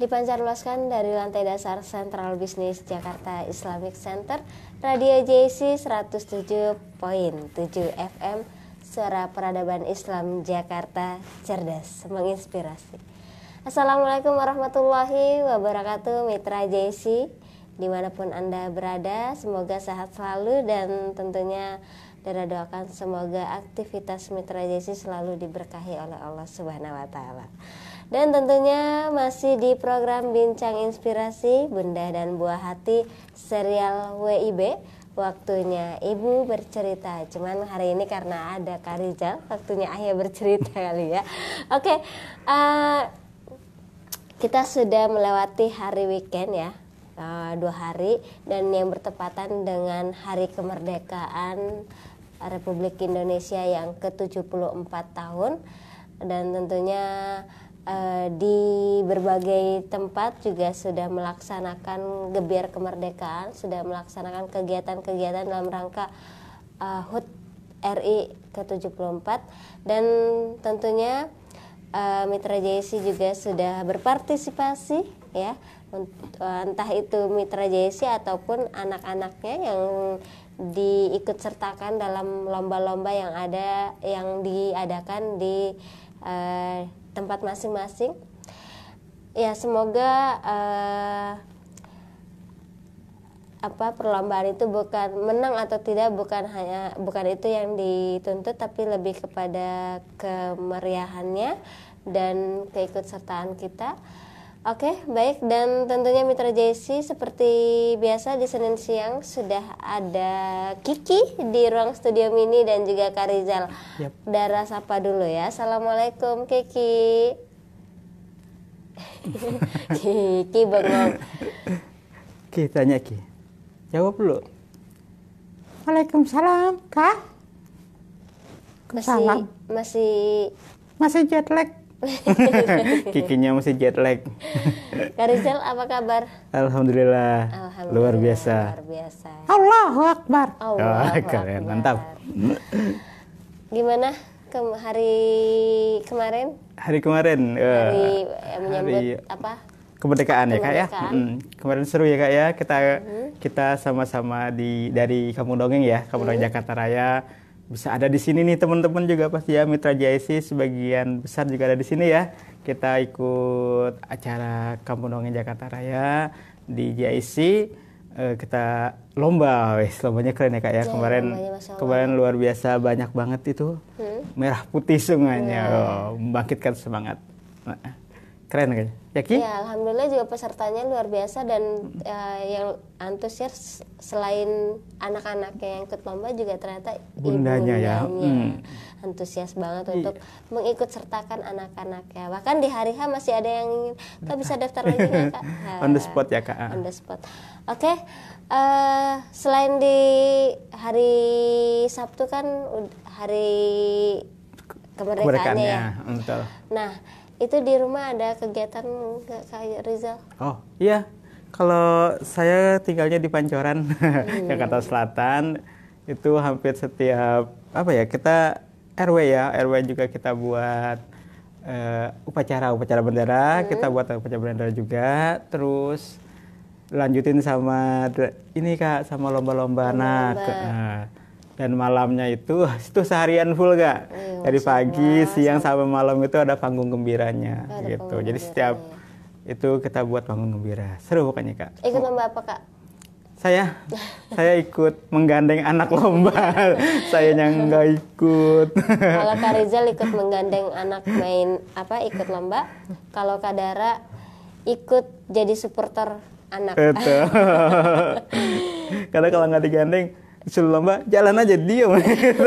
luaskan dari lantai dasar Central Business Jakarta Islamic Center, Radio JC 107.7 FM, Suara Peradaban Islam Jakarta Cerdas, menginspirasi. Assalamualaikum warahmatullahi wabarakatuh Mitra JC Dimanapun Anda berada Semoga sehat selalu dan tentunya Dara doakan semoga aktivitas Mitra JC selalu diberkahi oleh Allah Subhanahu wa Ta'ala. Dan tentunya masih di program Bincang Inspirasi Bunda dan Buah Hati serial WIB Waktunya ibu bercerita Cuman hari ini karena ada Kariza Waktunya ayah bercerita kali ya Oke okay, uh, eh, Kita sudah melewati hari weekend ya eh, Dua hari Dan yang bertepatan dengan hari kemerdekaan Republik Indonesia yang ke-74 tahun Dan tentunya Eh, di berbagai tempat juga sudah melaksanakan geber kemerdekaan, sudah melaksanakan kegiatan-kegiatan dalam rangka uh, HUT RI ke-74 dan tentunya uh, Mitra JC juga sudah berpartisipasi ya entah itu Mitra JC ataupun anak-anaknya yang diikut sertakan dalam lomba-lomba yang ada yang diadakan di uh, tempat masing-masing ya semoga uh, apa perlombaan itu bukan menang atau tidak bukan hanya bukan itu yang dituntut tapi lebih kepada kemeriahannya dan keikutsertaan kita Oke, okay, baik dan tentunya Mitra Jesse seperti biasa di Senin siang sudah ada Kiki di ruang studio mini dan juga Karizal. Yep. Dara sapa dulu ya. Assalamualaikum Kiki. Kiki bengong. Kiki tanya Kiki. Jawab dulu. Waalaikumsalam, Kak. Masih masih masih jet lag Kikinya masih jet lag. Karisel apa kabar? Alhamdulillah. Alhamdulillah. Luar biasa. Luar biasa. Akbar. Allah oh, Akbar. keren, mantap. Gimana ke hari kemarin? Hari kemarin. Eh, eh, hari menyambut hari, apa? Kemerdekaan, kemerdekaan ya kak ya. Mm, kemarin seru ya kak ya. Kita mm -hmm. kita sama-sama di dari Kampung Dongeng ya, Kampung mm -hmm. Dongeng mm-hmm. Jakarta Raya bisa ada di sini nih teman-teman juga pasti ya mitra JIC sebagian besar juga ada di sini ya. Kita ikut acara Kampung Dongeng Jakarta Raya di JIC uh, eh, kita lomba wes lombanya keren ya kak ya, ya kemarin kemarin luar biasa banyak banget itu hmm? merah putih sungainya hmm. oh, membangkitkan semangat nah, keren kayaknya Ya, ya alhamdulillah juga pesertanya luar biasa dan hmm. uh, yang antusias selain anak anaknya yang ikut lomba juga ternyata bundanya, ya hmm. antusias banget yeah. untuk mengikut sertakan anak anaknya bahkan di hari H masih ada yang ingin kak bisa daftar lagi nggak kak nah, on the spot ya kak on the spot oke okay. uh, eh, selain di hari Sabtu kan hari ya, kemerdekaannya, ya. nah itu di rumah ada kegiatan nggak kayak Rizal? Oh iya, kalau saya tinggalnya di Pancoran, hmm. Jakarta Selatan itu hampir setiap apa ya kita RW ya RW juga kita buat uh, upacara upacara bendera hmm. kita buat upacara bendera juga terus lanjutin sama ini kak sama lomba-lomba anak. -lomba. Nah, dan malamnya itu itu seharian full gak Iyuh, oh, dari pagi siang sampai malam itu ada panggung gembiranya ada gitu panggung jadi gembiranya. setiap itu kita buat panggung gembira seru bukannya kak ikut lomba apa kak saya saya ikut menggandeng anak lomba saya yang nggak ikut kalau kak Rizal ikut menggandeng anak main apa ikut lomba kalau kak Dara ikut jadi supporter anak itu karena kalau nggak digandeng disuruh lomba jalan aja diem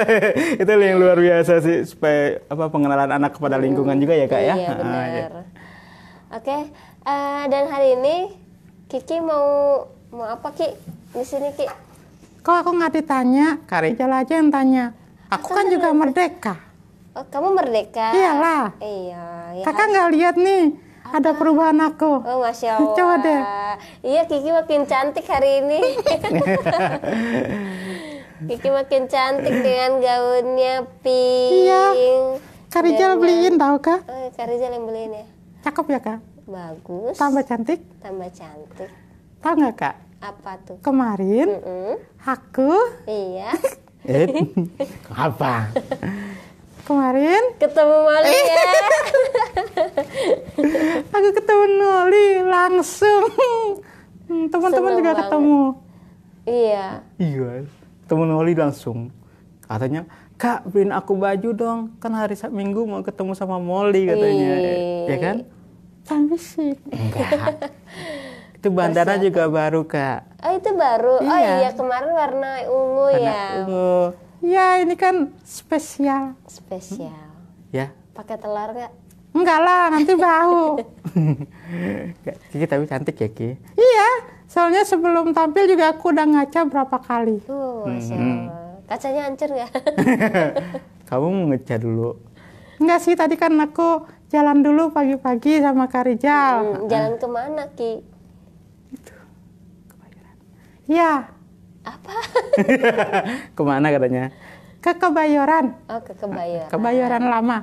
itu yang luar biasa sih supaya apa pengenalan anak kepada lingkungan juga ya kak ya? iya, ya oke okay. uh, eh, dan hari ini Kiki mau mau apa Ki di sini Ki kok aku nggak ditanya kari jalan aja yang tanya aku kan juga merdeka Oh, kamu merdeka. Iyalah. Iya. Ya Kakak kan? nggak lihat nih, ada perubahan aku. Oh, masya Allah. Coba deh. Iya, Kiki makin cantik hari ini. Kiki makin cantik dengan gaunnya pink. Iya. Karijal iya. beliin tau kak? Oh, iya, Karijal yang beliin ya. Cakep ya kak? Bagus. Tambah cantik? Tambah cantik. Tahu nggak kak? Apa tuh? Kemarin mm -mm. aku. Iya. eh, apa? Kemarin ketemu Moli eh. ya. aku ketemu Noli langsung. Hmm, teman-teman juga banget. ketemu. Iya. Iya temen Oli langsung katanya kak beliin aku baju dong kan hari Sabtu minggu mau ketemu sama Molly katanya Eee. ya iya kan sih enggak itu bandara Persiapan. juga baru kak oh itu baru oh, iya. oh iya kemarin warna ungu warna ya ungu ya ini kan spesial spesial hmm? ya pakai telur kak? enggak lah nanti bau kiki tapi cantik ya Ki iya Soalnya sebelum tampil juga aku udah ngaca berapa kali. Uh, Hmm. Kacanya hancur nggak? Kamu ngeca dulu. Enggak sih, tadi kan aku jalan dulu pagi-pagi sama Kak Rijal. Hmm, jalan kemana, Ki? Itu, kebayoran. Iya. Apa? kemana katanya? Ke Kebayoran. Oh, ke Kebayoran. Kebayoran lama.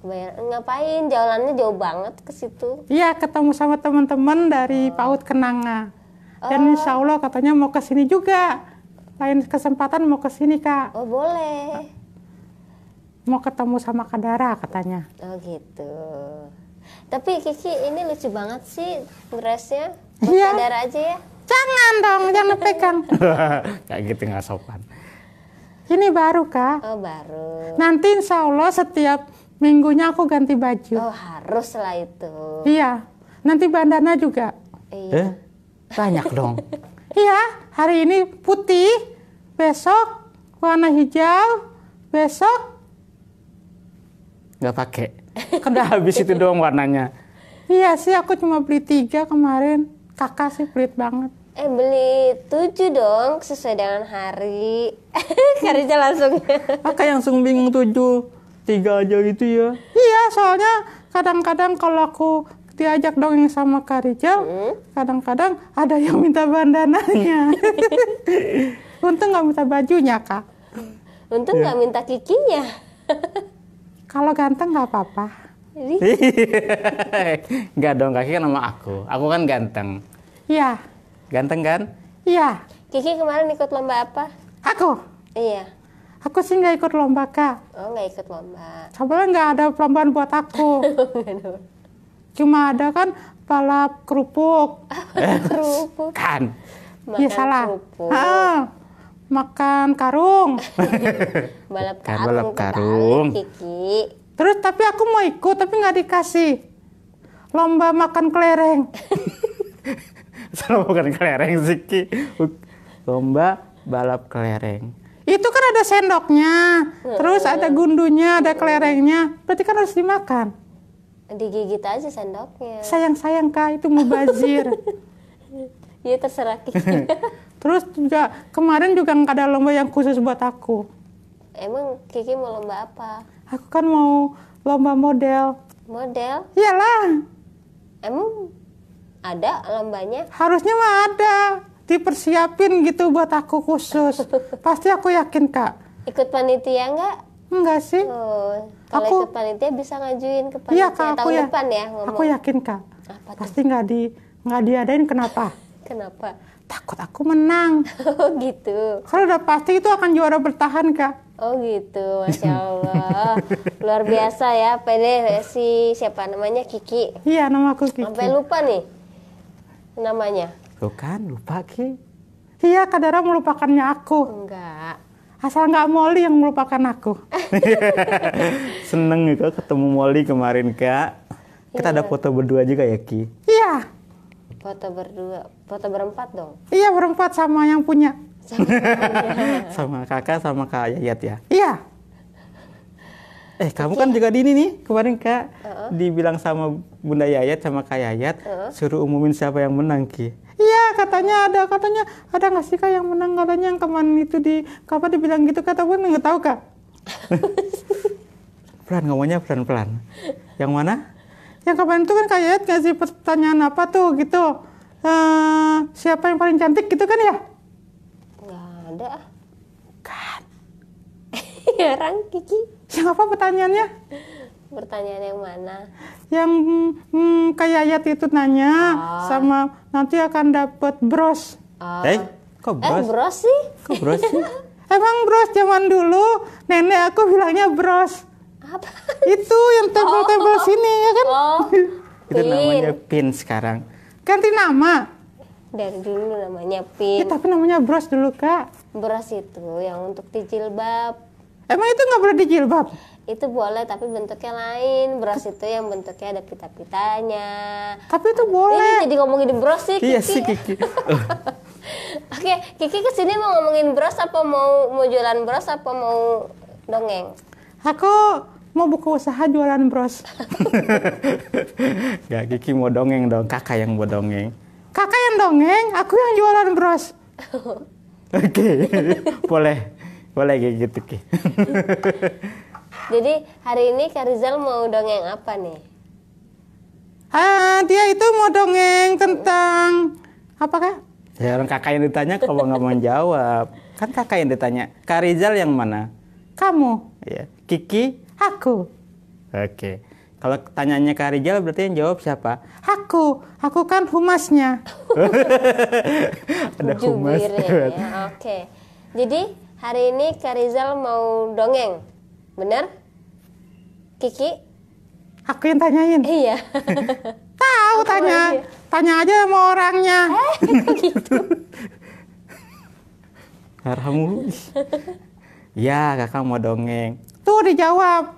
Kebayoran. Ngapain? Jalannya jauh banget ke situ. Iya, ketemu sama teman-teman dari oh. PAUD Kenanga. Dan oh. insya Allah katanya mau ke sini juga. Lain kesempatan mau ke sini, Kak. Oh, boleh. Mau ketemu sama Kadara katanya. Oh, gitu. Tapi Kiki ini lucu banget sih dressnya. Buat iya. Kadara aja ya. Jangan dong, jangan pegang. Kayak gitu nggak sopan. Ini baru, Kak. Oh, baru. Nanti insya Allah setiap minggunya aku ganti baju. Oh, harus lah itu. Iya. Nanti bandana juga. Iya. Eh? Banyak dong. Iya, hari ini putih, besok warna hijau, besok nggak pakai. kena habis itu doang warnanya. Iya sih, aku cuma beli tiga kemarin. Kakak sih pelit banget. Eh beli tujuh dong sesuai dengan hari. Karena langsung. Kakak yang langsung bingung tujuh tiga aja gitu ya? Iya, soalnya kadang-kadang kalau aku diajak dongeng sama Kak Rijal, hmm. kadang-kadang ada yang minta bandananya. Untung nggak minta bajunya, Kak. Untung iya. nggak ya. minta kikinya. Kalau ganteng nggak apa-apa. Nggak dong, Kak kan nama aku. Aku kan ganteng. Iya. Ganteng kan? Iya. Kiki kemarin ikut lomba apa? Aku? Iya. Aku sih nggak ikut lomba, Kak. Oh, nggak ikut lomba. Soalnya nggak ada perlombaan buat aku. cuma ada kan pala kerupuk. kerupuk. Kan. Makan ya, salah. kerupuk. Ha, makan karung. balap karung. Kan, balap karung. Kiki. Terus tapi aku mau ikut tapi nggak dikasih. Lomba makan kelereng. Salah bukan kelereng Ziki Lomba balap kelereng. Itu kan ada sendoknya, terus ada gundunya, ada kelerengnya. Berarti kan harus dimakan digigit aja sendoknya sayang-sayang kak itu mubazir Iya terserah Terus juga kemarin juga nggak ada lomba yang khusus buat aku. Emang Kiki mau lomba apa? Aku kan mau lomba model. Model? Iyalah. Emang ada lombanya? Harusnya mah ada. Dipersiapin gitu buat aku khusus. Pasti aku yakin kak. Ikut panitia nggak? Enggak sih. Oh, kalau aku ikut panitia bisa ngajuin ke iya, panitia iya, kak, tahun ya, depan ya ngomong. Aku yakin kak. Apa Pasti nggak di nggak diadain kenapa? kenapa? Takut aku menang. oh gitu. Kalau udah pasti itu akan juara bertahan kak. Oh gitu, masya Allah, luar biasa ya. PD si siapa namanya Kiki? Iya, nama aku Kiki. Sampai lupa nih namanya. Bukan, lupa Ki. Iya, Kadara melupakannya aku. Enggak asal nggak Molly yang melupakan aku. Seneng juga gitu ketemu Molly kemarin kak. Kita ada iya. foto berdua juga ya Ki. Iya. Foto berdua, foto berempat dong. Iya berempat sama yang punya. Sama, kakak sama kak Yayat ya. Iya. Eh kamu kan iya. juga di ini nih kemarin kak dibilang sama Bunda Yayat sama kak Yayat suruh umumin siapa yang menang Ki katanya ada katanya ada nggak sih kak yang menang katanya yang kemarin itu di kapan dibilang gitu kata pun nggak tahu kak pelan ngomongnya pelan pelan yang mana yang kemarin itu kan kayak ngasih pertanyaan apa tuh gitu uh, siapa yang paling cantik gitu kan ya nggak ada kan ya orang Kiki siapa pertanyaannya pertanyaan yang mana? Yang hmm, kayak ayat itu nanya oh. sama nanti akan dapat bros. Oh. Eh, kok eh, bros? Eh, bros sih? Kok bros sih? Emang bros zaman dulu nenek aku bilangnya bros. Apa? Itu yang tebel-tebel oh. sini ya kan? Oh. itu pin. namanya pin sekarang. Ganti nama. Dari dulu namanya pin. Ya, tapi namanya bros dulu kak. Bros itu yang untuk dijilbab. Emang itu nggak boleh dijilbab? itu boleh tapi bentuknya lain bros itu yang bentuknya ada pita-pitanya tapi itu boleh Ini jadi ngomongin bros sih iya sih Kiki oke Kiki kesini mau ngomongin bros apa mau mau jualan bros apa mau dongeng aku mau buka usaha jualan bros Gak Kiki mau dongeng dong kakak yang mau dongeng kakak yang dongeng aku yang jualan bros oke boleh boleh kayak gitu Kiki jadi hari ini Kak Rizal mau dongeng apa nih? Ah, dia itu mau dongeng tentang apa kak? Ya orang kakak yang ditanya kalau nggak mau jawab. Kan kakak yang ditanya, Kak Rizal yang mana? Kamu. Ya. Kiki, aku. Oke. Kalau tanyanya Kak Rizal berarti yang jawab siapa? Aku. Aku kan humasnya. Ada humas. Ya, Oke. Jadi hari ini Kak Rizal mau dongeng. Bener? Kiki? Aku yang tanyain. Iya. Tahu tanya. Tanya aja sama orangnya. Eh, kok gitu? Iya, kakak mau dongeng. Tuh dijawab.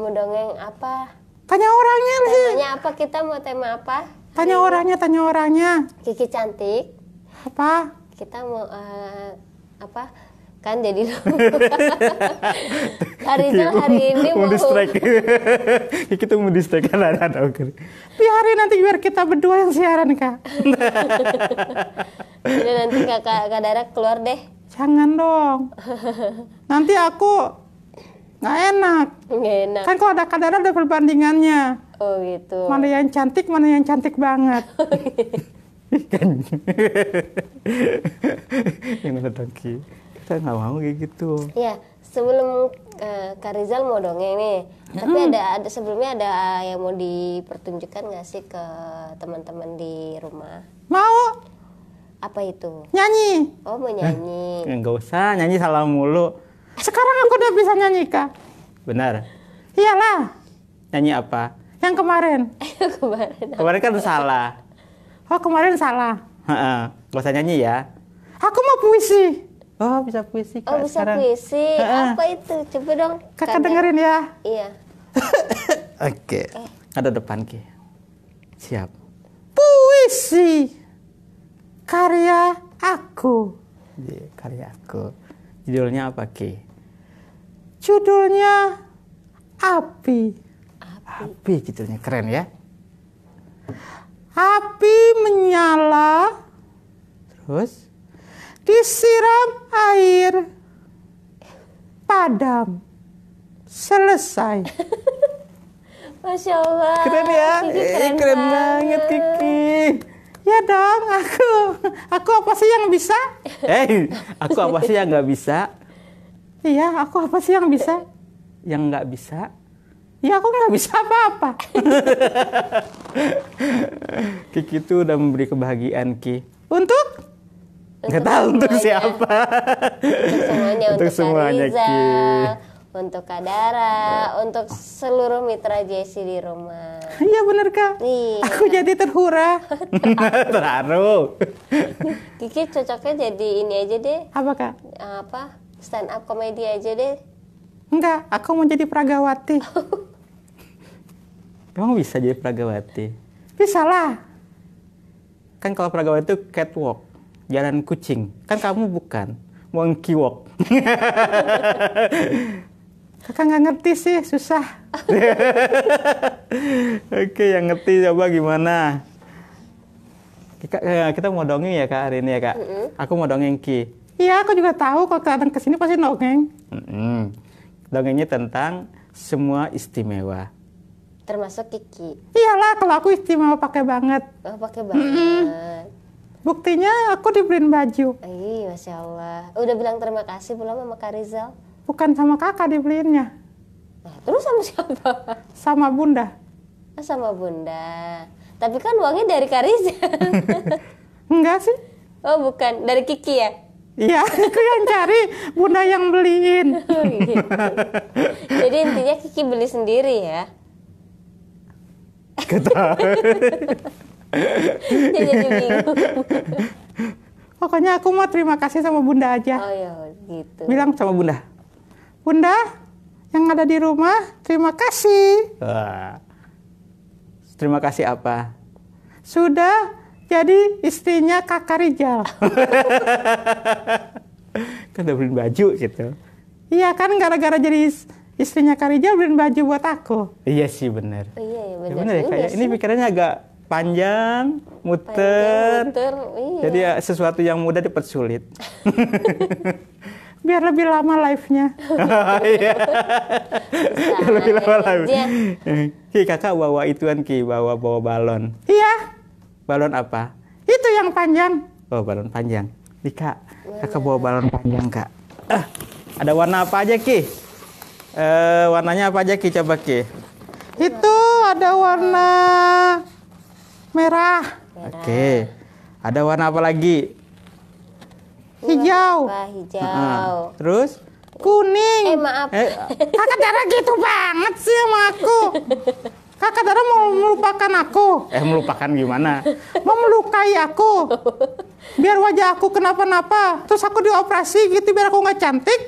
Mau dongeng apa? Tanya orangnya nih. sih. tanya apa? Kita mau tema apa? Tanya Hari orangnya, ini. tanya orangnya. Kiki cantik. Apa? Kita mau uh, apa? kan jadi hari ini iya, hari ini mau distrek kita mau distrek kan ada ada oke hari nanti biar kita berdua yang siaran kak jadi nanti kakak kak Dara keluar deh jangan dong nanti aku nggak enak nggak enak kan kalau ada kak Dara ada perbandingannya oh gitu mana yang cantik mana yang cantik banget oh, gitu. kan yang mana tangki kita nggak mau kayak gitu ya sebelum uh, Kak Rizal mau dongeng nih hmm. tapi ada, ada sebelumnya ada eh, yang mau dipertunjukkan nggak sih ke teman-teman di rumah mau apa itu nyanyi oh mau nyanyi eh, nggak usah nyanyi salah mulu sekarang aku udah bisa nyanyi kak benar iyalah nyanyi apa yang kemarin kemarin kemarin kan salah oh kemarin salah Gak usah nyanyi ya aku mau puisi Oh bisa puisi oh, kak Oh bisa sekarang. puisi. -ha. Apa itu? Coba dong. Kakak kan dengerin ya. Iya. Oke. Okay. Eh. Ada depan ki. Siap. Puisi karya aku. Yeah, karya aku. Judulnya apa ki? Judulnya api. Api. Api judulnya keren ya. Api menyala. Terus disiram air, padam, selesai. Masya Allah. Keren ya, Kiki keren, eh, keren banget. Kiki. Ya dong, aku, aku apa sih yang bisa? Eh, hey, aku apa sih yang nggak bisa? Iya, aku apa sih yang bisa? Yang nggak bisa? Ya aku nggak bisa apa-apa. Kiki itu udah memberi kebahagiaan Ki. Untuk nggak tahu untuk siapa untuk semuanya untuk, untuk semuanya Riza, untuk Kadara untuk seluruh mitra Jesse di rumah iya bener kak iya. aku jadi terhura terharu Kiki cocoknya jadi ini aja deh apa kak apa stand up komedi aja deh enggak aku mau jadi pragawati emang bisa jadi pragawati bisa lah kan kalau pragawati itu catwalk jalan kucing. Kan kamu bukan monkey walk. Kakak nggak ngerti sih, susah. Oke, yang ngerti coba gimana? Eh, kita, mau dongeng ya kak hari ini ya kak. Mm -hmm. Aku mau dongeng ki. Iya, aku juga tahu kalau datang ke sini pasti dongeng. Mm -hmm. Dongengnya tentang semua istimewa. Termasuk Kiki. Iyalah, kalau aku istimewa pakai banget. Oh, pakai banget. Mm -hmm. Buktinya aku dibeliin baju. Iya, Masya Allah. Udah bilang terima kasih belum sama Kak Rizal? Bukan sama kakak dibeliinnya. Nah, terus sama siapa? Sama bunda. Oh, sama bunda. Tapi kan uangnya dari Kak Rizal. Enggak sih. Oh bukan, dari Kiki ya? Iya, aku yang cari, bunda yang beliin. Oh, iya. Jadi intinya Kiki beli sendiri ya? Ketahui. Iya, iya, iya. Pokoknya aku mau terima kasih sama Bunda aja. Oh ya, gitu. Bilang sama Bunda. Bunda, yang ada di rumah, terima kasih. Wah. Terima kasih apa? Sudah jadi istrinya Kakak Rijal. kan udah beliin baju gitu. Iya kan gara-gara jadi istrinya Kak Rijal beliin baju buat aku. Iya sih bener. Oh, iya, iya bener. Ya, bener ya, kayak ini pikirannya agak panjang, muter. Panjang, muter iya. Jadi ya sesuatu yang mudah dipersulit. Biar lebih lama live-nya. Iya. lebih lama live. Ki kakak bawa ituan ki, bawa bawa balon. Iya. Balon apa? Itu yang panjang. Oh, balon panjang. kak, kakak bawa balon panjang, Kak. Eh, ada warna apa aja, Ki? Eh, warnanya apa aja, Ki? Coba, Ki. Itu ada warna Merah. Merah. Oke. Ada warna apa lagi? Hijau. Apa? Hijau. Uh -huh. Terus? Kuning. Eh maaf. Eh, kakak Dara gitu banget sih sama aku. Kakak Dara mau melupakan aku. Eh melupakan gimana? Mau melukai aku. Biar wajah aku kenapa-napa. Terus aku dioperasi gitu biar aku nggak cantik.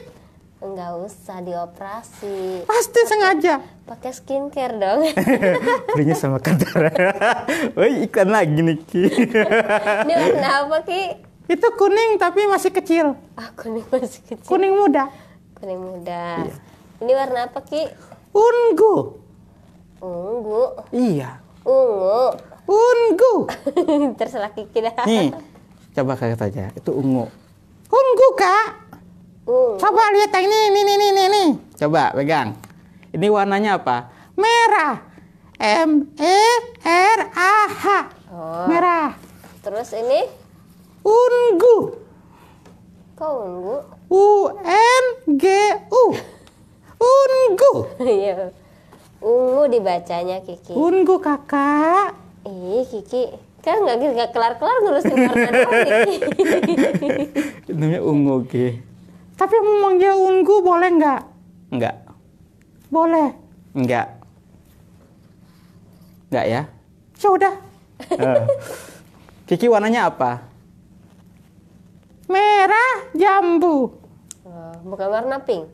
Oh. nggak usah dioperasi pasti pake, sengaja pakai skincare dong belinya sama kantor Woi iklan lagi nih Ki ini warna apa Ki itu kuning tapi masih kecil ah kuning masih kecil kuning muda kuning muda iya. ini warna apa Ki ungu ungu iya ungu ungu terserah Kiki dah nih coba kakak saja. itu ungu ungu kak Uh. Coba lihat yang ini, ini, ini, ini, ini. Coba pegang. Ini warnanya apa? Merah. M E R A H. Oh. Merah. Terus ini? Ungu. Kok ungu? U N G U. Ungu. Iya. ungu dibacanya Kiki. Ungu kakak. Ih Kiki kan nggak kelar kelar ngurusin warna doang Namanya ungu Kiki. Tapi manggil ungu boleh nggak? Nggak. Boleh? Nggak. Nggak ya? Ya udah. Uh. Kiki warnanya apa? Merah jambu. Uh, bukan warna pink.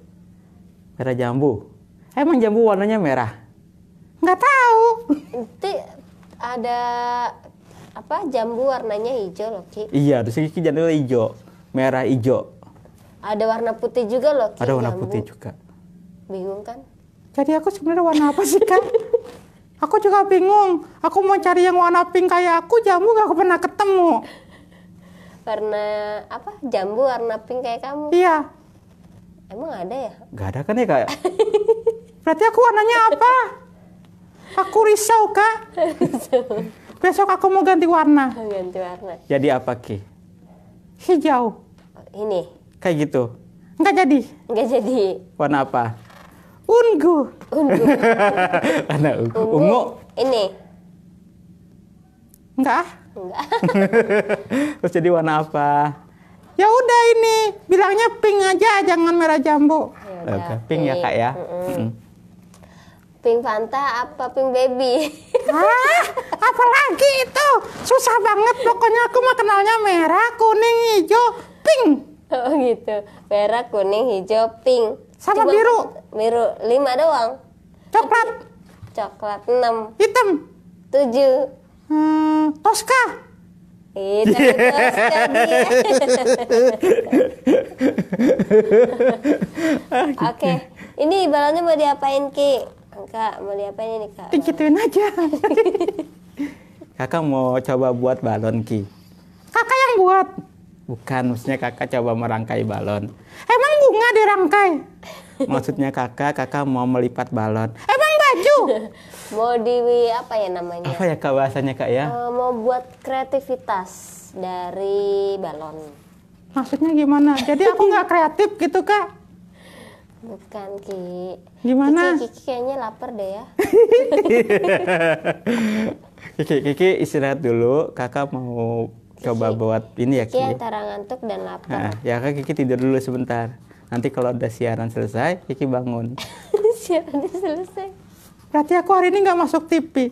Merah jambu. Emang jambu warnanya merah? Nggak tahu. Nanti ada apa jambu warnanya hijau loh Ki. Iya, terus Kiki jambu hijau, merah hijau. Ada warna putih juga loh. ada ada warna putih juga. Bingung kan? Jadi aku sebenarnya warna apa sih kan? aku juga bingung. Aku mau cari yang warna pink kayak aku jamu gak aku pernah ketemu. Warna apa? Jambu warna pink kayak kamu? Iya. Emang ada ya? Gak ada kan ya kak? Berarti aku warnanya apa? Aku risau kak. Besok aku mau ganti warna. Ganti warna. Jadi apa ki? Hijau. Ini kayak gitu nggak jadi nggak jadi warna apa ungu ungu warna ungu ungu, ini enggak enggak terus jadi warna apa ya udah ini bilangnya pink aja jangan merah jambu Yaudah, okay. pink, pink ya kak ya mm -mm. pink Fanta apa pink baby ah lagi itu susah banget pokoknya aku mah kenalnya merah kuning hijau pink oh gitu merah kuning hijau pink sama Cuma biru biru lima doang coklat coklat enam hitam tujuh hmm, Tosca. Ih, tapi Oke, ini balonnya mau diapain Ki? Kak, mau diapain ini Kak? Digituin aja. Kakak mau coba buat balon Ki. Kakak yang buat. Bukan, maksudnya kakak coba merangkai balon. Emang bunga dirangkai? Maksudnya kakak, kakak mau melipat balon. Emang baju? mau di apa ya namanya? Apa ya kak bahasanya kak ya? Uh, mau buat kreativitas dari balon. Maksudnya gimana? Jadi aku nggak kreatif gitu kak? Bukan Ki. Gimana? Kiki, Kiki kayaknya lapar deh ya. Kiki, Kiki istirahat dulu. Kakak mau coba buat ini ya Kiki. Kiki antara ngantuk dan lapar. Nah, ya kan Kiki tidur dulu sebentar. Nanti kalau udah siaran selesai, Kiki bangun. Siarannya selesai. Berarti aku hari ini nggak masuk TV.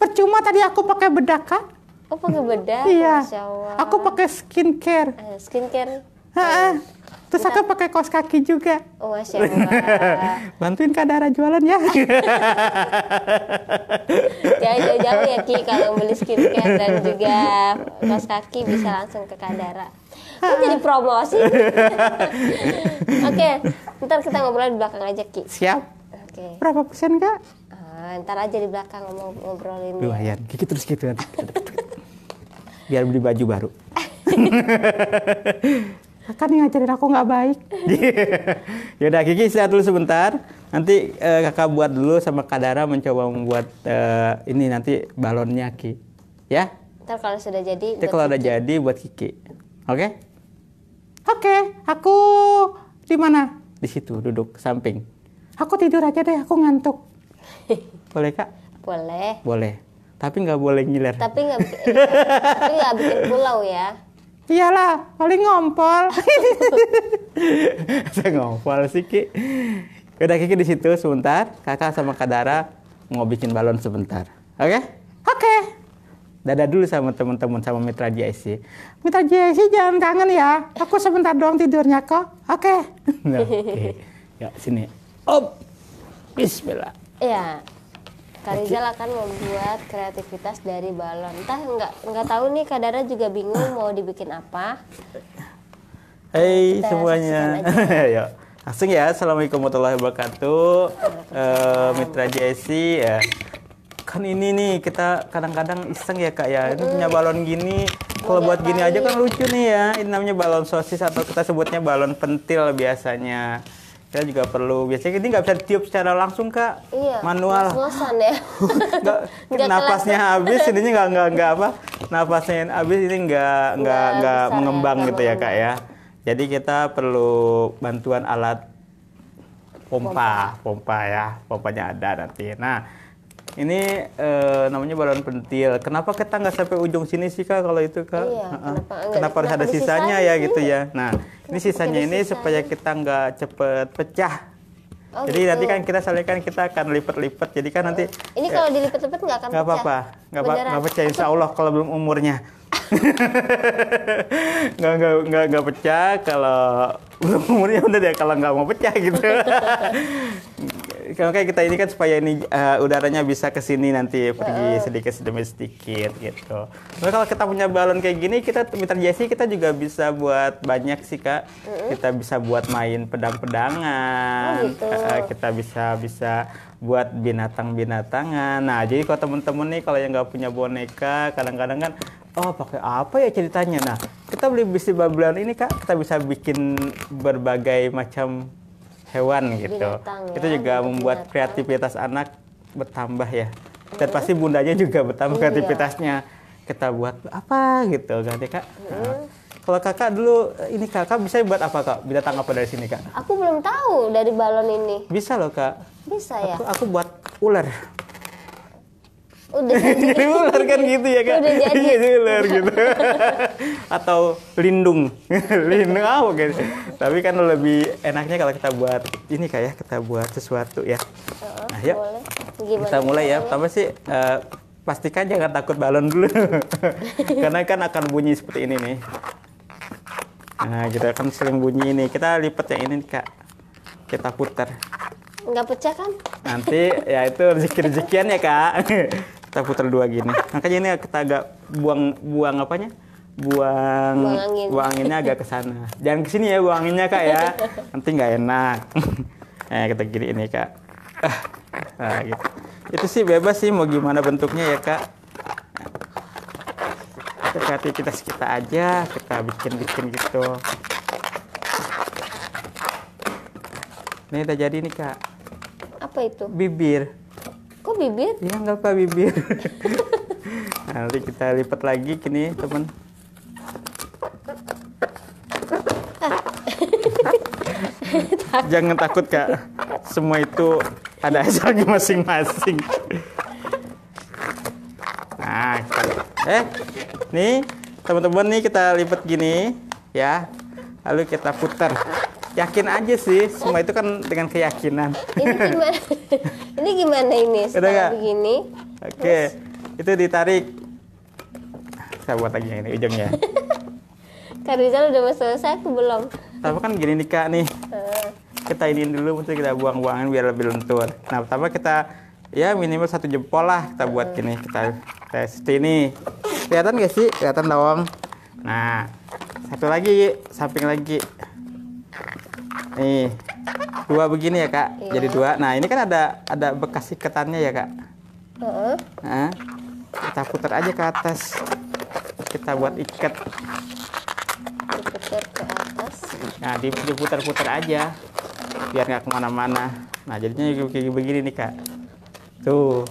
Percuma tadi aku pakai bedak kan? Oh pakai bedak? iya. Aku pakai skincare. Uh, skincare. Uh, Terus aku pakai kaos kaki juga. Oh, Bantuin Kak Dara jualan ya. Jangan jauh-jauh ya Ki kalau beli skincare dan juga kaos kaki bisa langsung ke Kak Dara. Ini jadi promosi. Oke, okay, ntar kita ngobrol di belakang aja Ki. Siap. Oke. Berapa persen Kak? Uh, ntar aja di belakang ngomong ngobrolin. Lumayan, kiki terus gitu. Biar beli baju baru. Kakak nih ngajarin aku nggak baik. Yaudah Kiki istirahat dulu sebentar. Nanti uh, kakak buat dulu sama Kadara mencoba membuat uh, ini nanti balonnya Ki. Ya? Ntar kalau sudah jadi. Ntar kalau sudah jadi buat Kiki. Oke? Okay? Oke, okay, aku di mana? Di situ duduk samping. Aku tidur aja deh, aku ngantuk. Boleh kak? Boleh. Boleh. Tapi nggak boleh ngiler. Tapi nggak. tapi nggak bikin pulau ya. Iyalah, paling ngompol. Saya ngompol sih Ki. Udah Kiki di situ sebentar, Kakak sama Kak Dara mau bikin balon sebentar. Oke? Okay? Oke. Okay. Dadah dulu sama teman-teman sama mitra JIC. Mitra JIC jangan kangen ya. Aku sebentar doang tidurnya kok. Oke. Okay. Oke. Okay. Ya, sini. Op. Bismillah. Iya. Yeah. Kak Rizal akan membuat kreativitas dari balon. Entah nggak nggak tahu nih Kak Dara juga bingung mau dibikin apa. Hey semuanya, Ayo. langsung ya. Assalamualaikum warahmatullahi wabarakatuh. Uh, Mitra JC ya. Kan ini nih kita kadang-kadang iseng ya kak ya. Ini punya balon gini. Kalau buat gini aja kan lucu nih ya. Ini namanya balon sosis atau kita sebutnya balon pentil biasanya kita juga perlu biasanya ini nggak bisa tiup secara langsung kak iya, manual bosan ya nggak napasnya habis ini nggak nggak nggak apa napasnya habis ini nggak nggak nggak ya, mengembang ya, gitu ya kak ya jadi kita perlu bantuan alat pompa pompa, pompa ya pompanya ada nanti nah ini uh, namanya balon pentil. Kenapa kita nggak sampai ujung sini sih kak kalau itu kak? Iya, uh -uh. Kenapa, kenapa harus ada sisanya ya gitu ya? Iya. Nah kenapa ini sisanya ini sisanya? supaya kita nggak cepet pecah. Oh, jadi gitu. nanti kan kita soalnya kita akan lipet-lipet. Jadi kan nanti ini kalau eh, dilipet-lipet nggak akan nggak apa-apa, nggak apa-apa pecah. Insya Allah kalau belum umurnya nggak nggak nggak nggak pecah kalau belum umurnya udah deh kalau nggak mau pecah gitu. kayak kita ini kan supaya ini uh, udaranya bisa ke sini nanti pergi sedikit demi sedikit gitu. Nah kalau kita punya balon kayak gini, kita mitra Jesse kita juga bisa buat banyak sih kak. Mm-hmm. Kita bisa buat main pedang-pedangan. Oh, gitu. uh, kita bisa bisa buat binatang-binatangan. Nah jadi kalau temen-temen nih kalau yang nggak punya boneka, kadang-kadang kan oh pakai apa ya ceritanya nah kita beli besi bablan ini kak kita bisa bikin berbagai macam hewan gitu. Binatang, ya, itu juga membuat kreativitas anak bertambah ya. Dan pasti bundanya juga bertambah iya. kreativitasnya. Kita buat apa gitu kan ya kak? Hmm. kalau kakak dulu ini kakak bisa buat apa kak? Binatang apa dari sini kak? Aku belum tahu dari balon ini. Bisa loh kak. Bisa ya. Aku, aku buat ular udah jadi, jadi ular kan gitu ya kan udah jadi, iya, jadi ular gitu atau lindung lindung apa gitu tapi kan lebih enaknya kalau kita buat ini kayak ya. kita buat sesuatu ya oh, nah, yuk boleh. kita mulai ya Tapi sih uh, pastikan jangan takut balon dulu karena kan akan bunyi seperti ini nih nah kita akan sering bunyi ini kita lipat yang ini kak kita putar nggak pecah kan? Nanti ya itu rezeki rezekian ya kak kita putar dua gini makanya ini kita agak buang buang apanya buang buang, angin. buang anginnya agak ke sana jangan ke sini ya buang anginnya kak ya nanti nggak enak eh kita gini ini kak nah, gitu. itu sih bebas sih mau gimana bentuknya ya kak kita sekitar kita aja kita bikin bikin gitu ini udah jadi nih kak apa itu bibir Kok bibir? Iya nggak apa bibir. Nanti kita lipat lagi kini teman. Ah. Jangan takut kak, semua itu ada asalnya masing-masing. Nah, eh, nih teman-teman nih kita lipat gini ya, lalu kita putar yakin aja sih semua itu kan dengan keyakinan ini gimana ini gimana ini Udah begini oke okay. itu ditarik saya buat lagi ini ujungnya Kak Rizal udah mau selesai aku belum tapi kan gini nih kak nih kita iniin dulu mesti kita buang-buangin biar lebih lentur nah pertama kita ya minimal satu jempol lah kita buat gini kita tes ini kelihatan gak sih kelihatan dong nah satu lagi samping lagi Nih, dua begini ya kak. Iya. Jadi dua. Nah ini kan ada ada bekas iketannya ya kak. Uh -uh. Nah, kita putar aja ke atas. Kita buat ikat. Diputar ke atas. Nah diputar-putar aja, biar nggak kemana-mana. Nah jadinya kayak begini nih kak. Tuh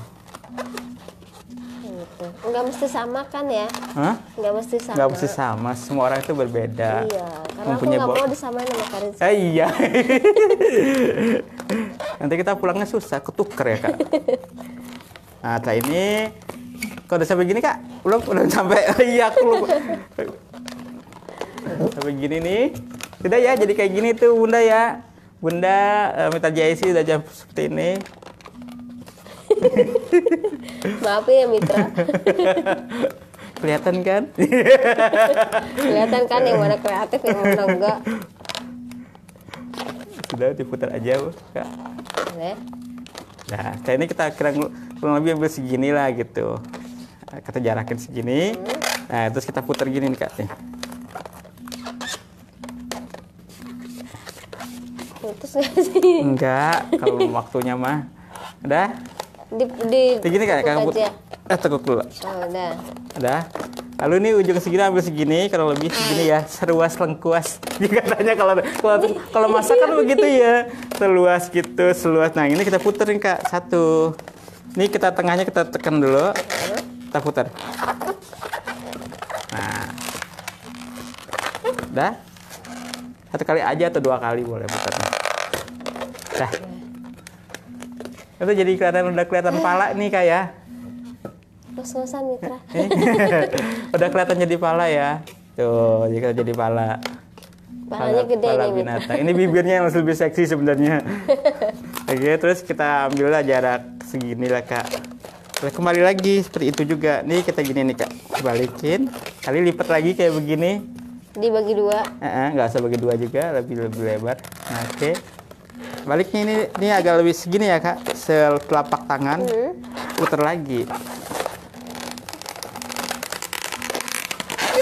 nggak mesti sama kan ya Hah? nggak mesti sama nggak mesti sama semua orang itu berbeda iya karena Mempunyai aku nggak mau disamain sama Karin eh, iya nanti kita pulangnya susah ketuker ya kak nah ini kalau udah sampai gini kak belum udah sampai oh, iya aku lupa sampai gini nih tidak ya jadi kayak gini tuh bunda ya bunda uh, minta JIC udah jam seperti ini Maaf ya Mitra. Kelihatan kan? Kelihatan kan yang mana kreatif yang mana enggak. Sudah diputar aja, Kak. Nah, kayak ini kita kira kurang lebih ambil segini lah gitu. Kita jarakin segini. Hmm. Nah, terus kita putar gini nih, Kak. Nih. Putus gak sih? Enggak, kalau waktunya mah. Udah? di di kayak gini kayak kamu eh tekuk dulu oh, udah udah lalu ini ujung segini ambil segini kalau lebih segini ya seruas lengkuas juga tanya kalau kalau kalau masak kan begitu ya seluas gitu seluas nah ini kita puterin kak satu ini kita tengahnya kita tekan dulu kita putar nah dah satu kali aja atau dua kali boleh putar dah itu jadi kelihatan udah kelihatan pala nih kak ya ngos-ngosan mitra eh, udah kelihatan jadi pala ya tuh jika jadi pala palanya gede pala nih binatang ini bibirnya yang lebih seksi sebenarnya oke terus kita ambil lah jarak segini lah kak terus kembali lagi seperti itu juga nih kita gini nih kak balikin kali lipat lagi kayak begini dibagi dua nggak uh -uh, usah bagi dua juga lebih lebih lebar nah, oke okay baliknya ini ini agak lebih segini ya kak sel setelapak tangan hmm. puter lagi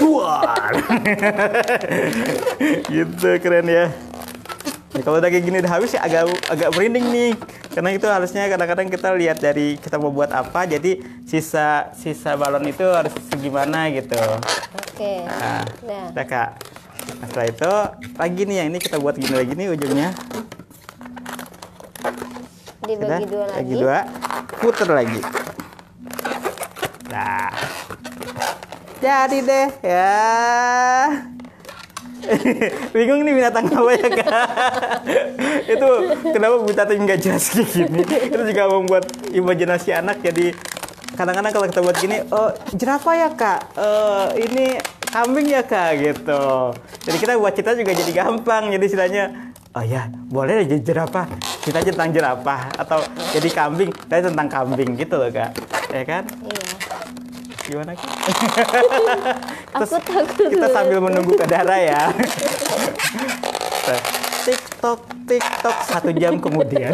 Wah, gitu keren ya. Nah, kalau udah kayak gini udah habis ya agak agak merinding nih. Karena itu harusnya kadang-kadang kita lihat dari kita mau buat apa, jadi sisa sisa balon itu harus segimana gitu. Oke. Nah, nah. Kak. Kak. Nah, setelah itu lagi nih yang ini kita buat gini lagi nih ujungnya dibagi kita dua lagi. bagi dua puter lagi nah jadi deh ya bingung nih binatang apa ya kak itu kenapa buta nggak jelas kayak gini itu juga membuat imajinasi anak jadi kadang-kadang kalau kita buat gini oh jerapah ya kak uh, ini kambing ya kak gitu jadi kita buat cerita juga jadi gampang jadi istilahnya oh ya boleh aja jerapah kita aja tentang jerapah atau jadi kambing Tadi tentang kambing gitu loh kak ya kan iya. gimana kak Terus, aku takut kita sambil menunggu ke darah ya TikTok TikTok satu jam kemudian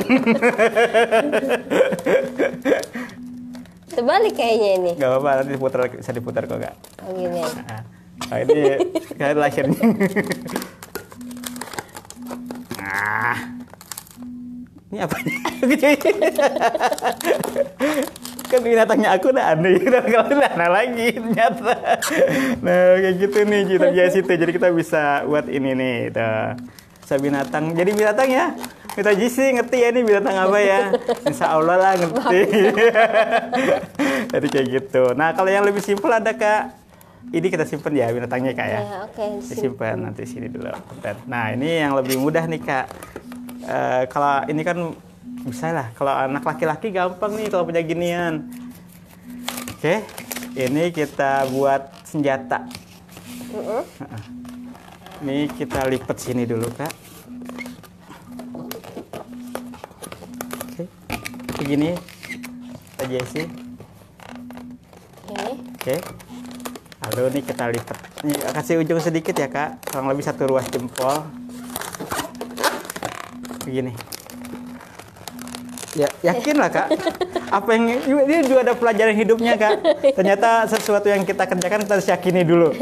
terbalik kayaknya ini Gak apa-apa nanti diputar bisa diputar kok kak oh, gini. Nah, nah ini kayak lahirnya ah ini apa nih kan binatangnya aku udah aneh dan kalau udah aneh lagi ternyata nah kayak gitu nih kita nah, biasa itu jadi kita bisa buat ini nih itu bisa binatang jadi binatang ya kita jisi ngerti ya ini binatang apa ya insya Allah lah ngerti jadi kayak gitu nah kalau yang lebih simpel ada kak ini kita simpen ya binatangnya kak ya. ya oke. Okay. Disimpan nanti sini dulu. Bentar. Nah ini yang lebih mudah nih kak. Uh, kalau ini kan bisa lah. Kalau anak laki-laki gampang nih kalau punya ginian. Oke. Okay. Ini kita buat senjata. uh-uh. Ini kita lipat sini dulu kak. Oke. Okay. Begini. Aja sih. Oke. Okay. Oke. Okay lalu ini kita lipat ini, kasih ujung sedikit ya kak kurang lebih satu ruas jempol begini ya yakin lah kak apa yang ini juga ada pelajaran hidupnya kak ternyata sesuatu yang kita kerjakan kita harus yakini dulu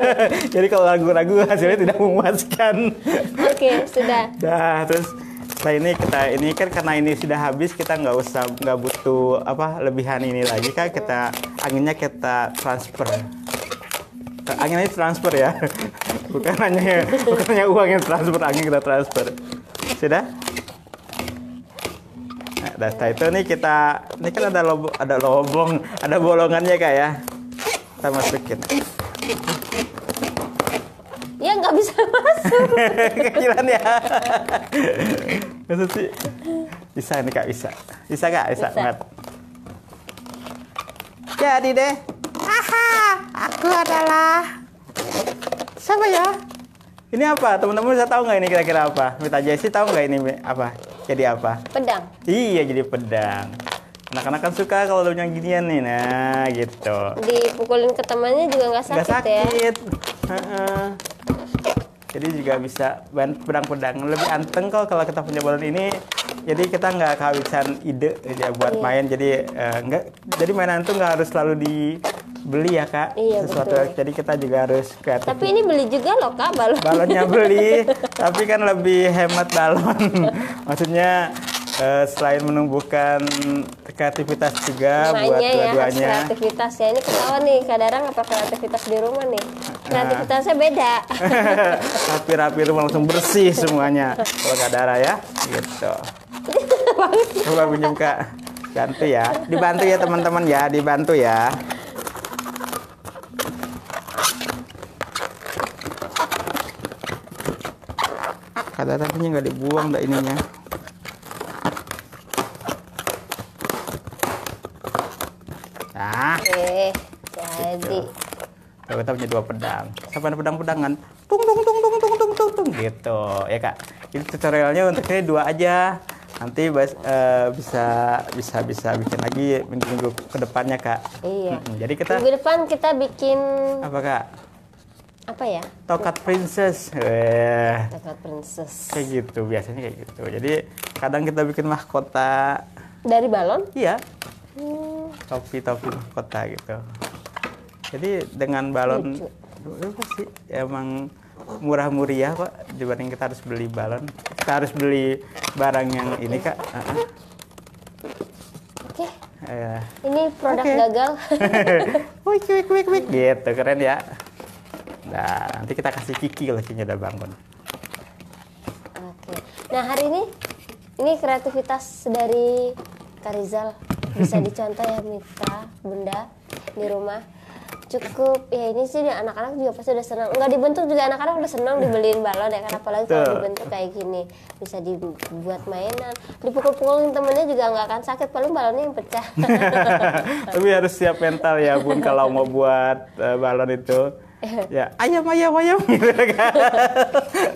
jadi kalau ragu-ragu hasilnya tidak memuaskan oke sudah nah terus setelah ini kita ini kan karena ini sudah habis kita nggak usah nggak butuh apa lebihan ini lagi kak kita anginnya kita transfer anginnya transfer ya bukan hanya bukan hanya uang yang transfer angin kita transfer sudah nah, dah setelah itu nih kita ini kan ada lob, ada lobong ada bolongannya kak ya kita masukin ya nggak bisa masuk kecilan ya maksud sih bisa nih kak bisa bisa kak bisa, bisa. banget jadi deh Haha, aku adalah siapa ya ini apa teman-teman bisa tahu nggak ini kira-kira apa minta Jesse tahu nggak ini apa jadi apa pedang iya jadi pedang Anak-anak kan suka kalau lu yang ginian nih, nah gitu. Dipukulin ke temannya juga nggak sakit, sakit ya? sakit jadi juga bisa pedang-pedang lebih anteng kok kalau kita punya balon ini jadi kita nggak kehabisan ide ya buat iya. main jadi uh, nggak jadi mainan tuh nggak harus selalu dibeli ya kak iya, sesuatu betul. jadi kita juga harus kreatif tapi ini beli juga loh kak balon balonnya beli tapi kan lebih hemat balon maksudnya uh, selain menumbuhkan kreativitas juga Makanya buat ya, dua-duanya. Ya, ya ini ketawa nih kadang apa kreativitas di rumah nih. Eh. Kreativitasnya beda. Tapi rapi rumah langsung bersih semuanya. Kalau kadara ya, gitu. Coba pinjam Kak. Bantu ya. Dibantu ya teman-teman ya, dibantu ya. Kadara punya nggak dibuang dah ininya. kalau kita punya dua pedang sampai ada pedang-pedangan tung tung tung tung tung tung tung tung gitu ya kak itu tutorialnya untuk ini dua aja nanti bas, uh, bisa bisa bisa bikin lagi minggu minggu kedepannya kak iya hmm, jadi kita minggu depan kita bikin apa kak apa ya tokat princess Weh. tokat princess kayak gitu biasanya kayak gitu jadi kadang kita bikin mahkota dari balon iya hmm. topi topi mahkota gitu jadi dengan balon sih emang murah muriah kok dibanding kita harus beli balon. Kita harus beli barang yang ini kak. Uh -huh. Oke. Okay. Iya. Uh, ini produk okay. gagal. wik wik wik wik gitu keren ya. Nah nanti kita kasih Kiki lakinya udah bangun. Oke. Okay. Nah hari ini ini kreativitas dari Karizal bisa dicontoh ya Mitra, Bunda di rumah cukup ya ini sih anak-anak juga pasti udah senang nggak dibentuk juga anak-anak udah senang dibeliin balon ya kan apalagi kalau dibentuk kayak gini bisa dibuat mainan dipukul-pukulin temennya juga nggak akan sakit paling balonnya yang pecah tapi harus siap mental ya pun kalau mau buat uh, balon itu ya ayam ayam ayam gitu kan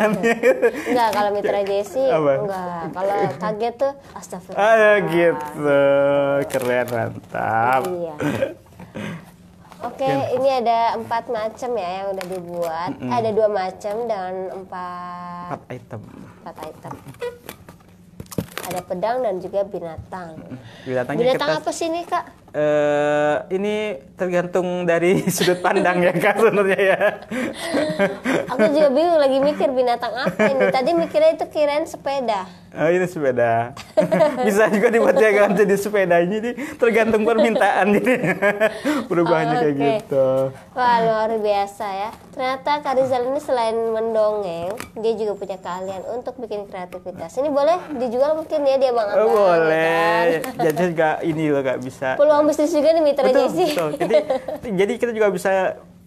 enggak kalau mitra Jesse enggak kalau kaget tuh astagfirullah ah, gitu keren mantap iya Oke, okay, ini ada empat macam ya yang udah dibuat. Mm -mm. Ada dua macam dan empat. Empat item. Empat item. Ada pedang dan juga binatang. binatang kita... apa sih ini kak? Uh, ini tergantung dari sudut pandang ya kak sebenarnya ya. Aku juga bingung lagi mikir binatang apa ini. Tadi mikirnya itu kirain sepeda. Oh ini sepeda. Bisa juga dibuat jagaan ya, jadi sepeda ini jadi tergantung permintaan jadi perubahannya oh, okay. kayak gitu. Wah luar biasa ya. Ternyata Kak Rizal ini selain mendongeng, dia juga punya keahlian untuk bikin kreativitas. Ini boleh dijual mungkin ya dia bang. Oh, boleh. Kan? Jadi juga ini loh gak bisa. Peluang kaum bisnis juga nih mitra betul, Jesse. Betul. Jadi, jadi kita juga bisa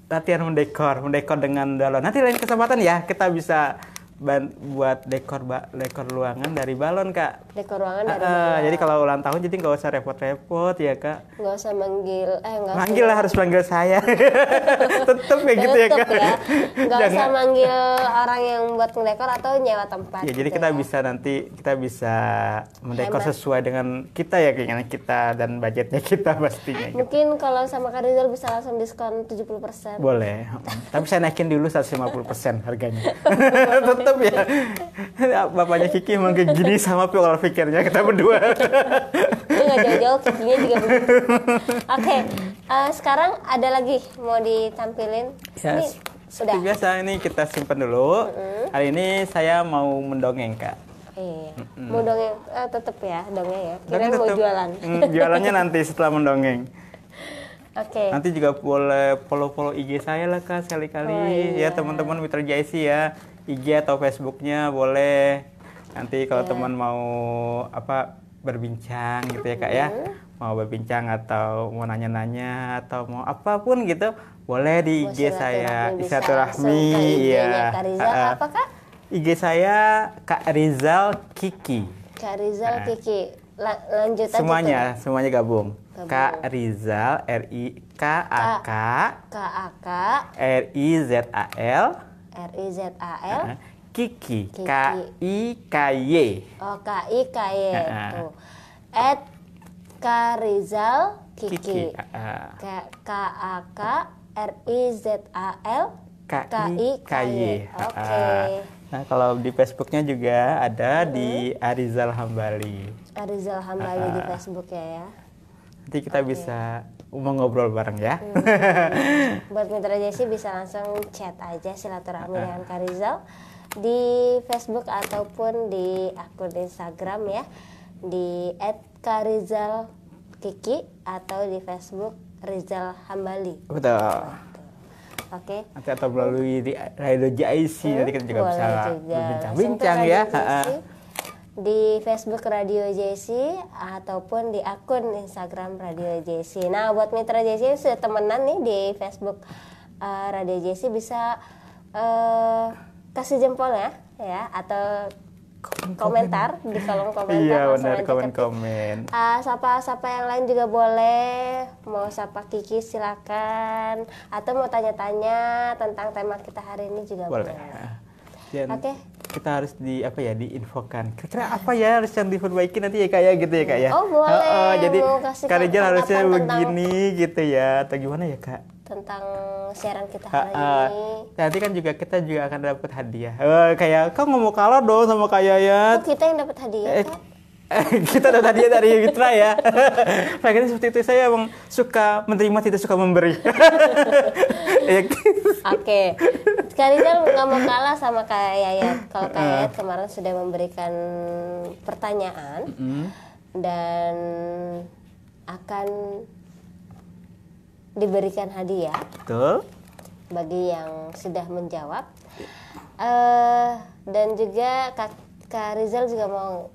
latihan mendekor, mendekor dengan dalon. Nanti lain kesempatan ya kita bisa ban buat dekor ba dekor ruangan dari balon kak dekor ruangan dari uh, balon. jadi kalau ulang tahun jadi nggak usah repot-repot ya kak nggak usah manggil eh nggak manggil lah harus manggil saya tetep kayak gitu ya kak ya. usah manggil orang yang buat ngedekor atau nyewa tempat ya gitu jadi kita ya. bisa nanti kita bisa mendekor Hemat. sesuai dengan kita ya keinginan kita dan budgetnya kita pastinya gitu. mungkin kalau sama Kak Rizal bisa langsung diskon 70% boleh tapi saya naikin dulu 150% harganya tapi ya bapaknya Kiki emang kayak gini sama pola pikirnya kita berdua. Ini nggak jauh-jauh juga Oke, okay, uh, eh, sekarang ada lagi mau ditampilin. Yes. Iya, ini, Seperti biasa ini kita simpan dulu. Mm -hmm. Hari ini saya mau mendongeng kak. Iya. Mm -hmm. Mau dongeng eh, tetap ya, dongeng ya. Kira dongeng mau tetep. jualan. Mm, jualannya nanti setelah mendongeng. Oke. Okay. Nanti juga boleh follow-follow IG saya lah Kak sekali-kali oh, iya. ya teman-teman Mitra JIC ya. IG atau Facebooknya boleh nanti kalau yeah. teman mau apa berbincang gitu ya kak ya iya. mau berbincang atau mau nanya-nanya atau mau apapun gitu boleh di IG saya di silaturahmi ya kak Rizal, uh, apa kak IG saya kak Rizal Kiki kak Rizal uh, Kiki La lanjut semuanya aja semuanya gabung. gabung kak Rizal R I K A K K A K R I Z A L R I e Z A L Kiki, K I K Y oh K I K Y itu at Karizal Kiki, K A K R I e Z A L K I K Y oke Nah, kalau di Facebooknya juga ada di mm-hmm. Arizal Hambali. Arizal Hambali di Facebook ya Nanti kita bisa mau ngobrol bareng ya. Hmm. Buat mitra Jesse bisa langsung chat aja silaturahmi ah. dengan Karizal di Facebook ataupun di akun Instagram ya di @karizalkiki atau di Facebook Rizal Hambali. Betul. Oke. Okay. Nanti atau melalui di Radio JIC hmm, nanti kita juga bisa bincang-bincang ya. Bincang, ya di Facebook Radio JC ataupun di akun Instagram Radio JC. Nah, buat mitra JC sudah temenan nih di Facebook uh, Radio JC bisa uh, kasih jempol ya, ya atau komentar di kolom komentar. Iya, benar komen-komen. Uh, eh, sapa-sapa yang lain juga boleh. Mau sapa Kiki silakan atau mau tanya-tanya tentang tema kita hari ini juga boleh. boleh. Oke. Okay kita harus di apa ya diinfokan kira-kira apa ya harus yang diperbaiki nanti ya kak ya gitu ya kak ya oh boleh oh, oh, jadi kalian harusnya tentang, begini gitu ya atau gimana ya kak tentang siaran kita hari ini nanti kan juga kita juga akan dapat hadiah uh, kayak kau nggak mau kalah dong sama kak Yayat oh, kita yang dapat hadiah eh, kita ada hadiah dari Mitra ya. Pengen seperti itu saya emang suka menerima tidak suka memberi. Ya. Oke. kan nggak mau kalah sama kayak Yayat. Kalau kayak Yayat kemarin sudah memberikan pertanyaan mm -hmm. dan akan diberikan hadiah. Betul. Bagi yang sudah menjawab. Uh, dan juga Kak, Kak Rizal juga mau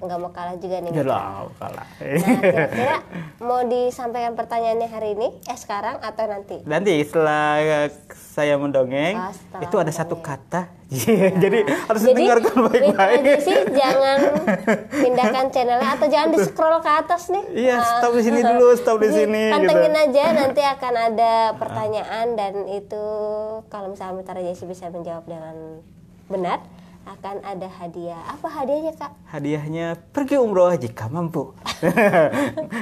nggak mau kalah juga nih. Gitu. Nggak mau kalah. Nah, kira-kira mau disampaikan pertanyaannya hari ini, eh sekarang atau nanti? Nanti setelah eh, saya mendongeng, oh, itu ada mendongeng. satu kata. Yeah. Iya, jadi harus Jadi, dengarkan baik-baik. Jadi jangan pindahkan channelnya atau jangan di scroll ke atas nih. Iya, yeah, stop di sini dulu, stop di sini. Gitu. Pantengin gitu. aja, nanti akan ada ah. pertanyaan dan itu kalau misalnya Mitra Jesse bisa menjawab dengan benar akan ada hadiah. Apa hadiahnya kak? Hadiahnya pergi umroh jika mampu.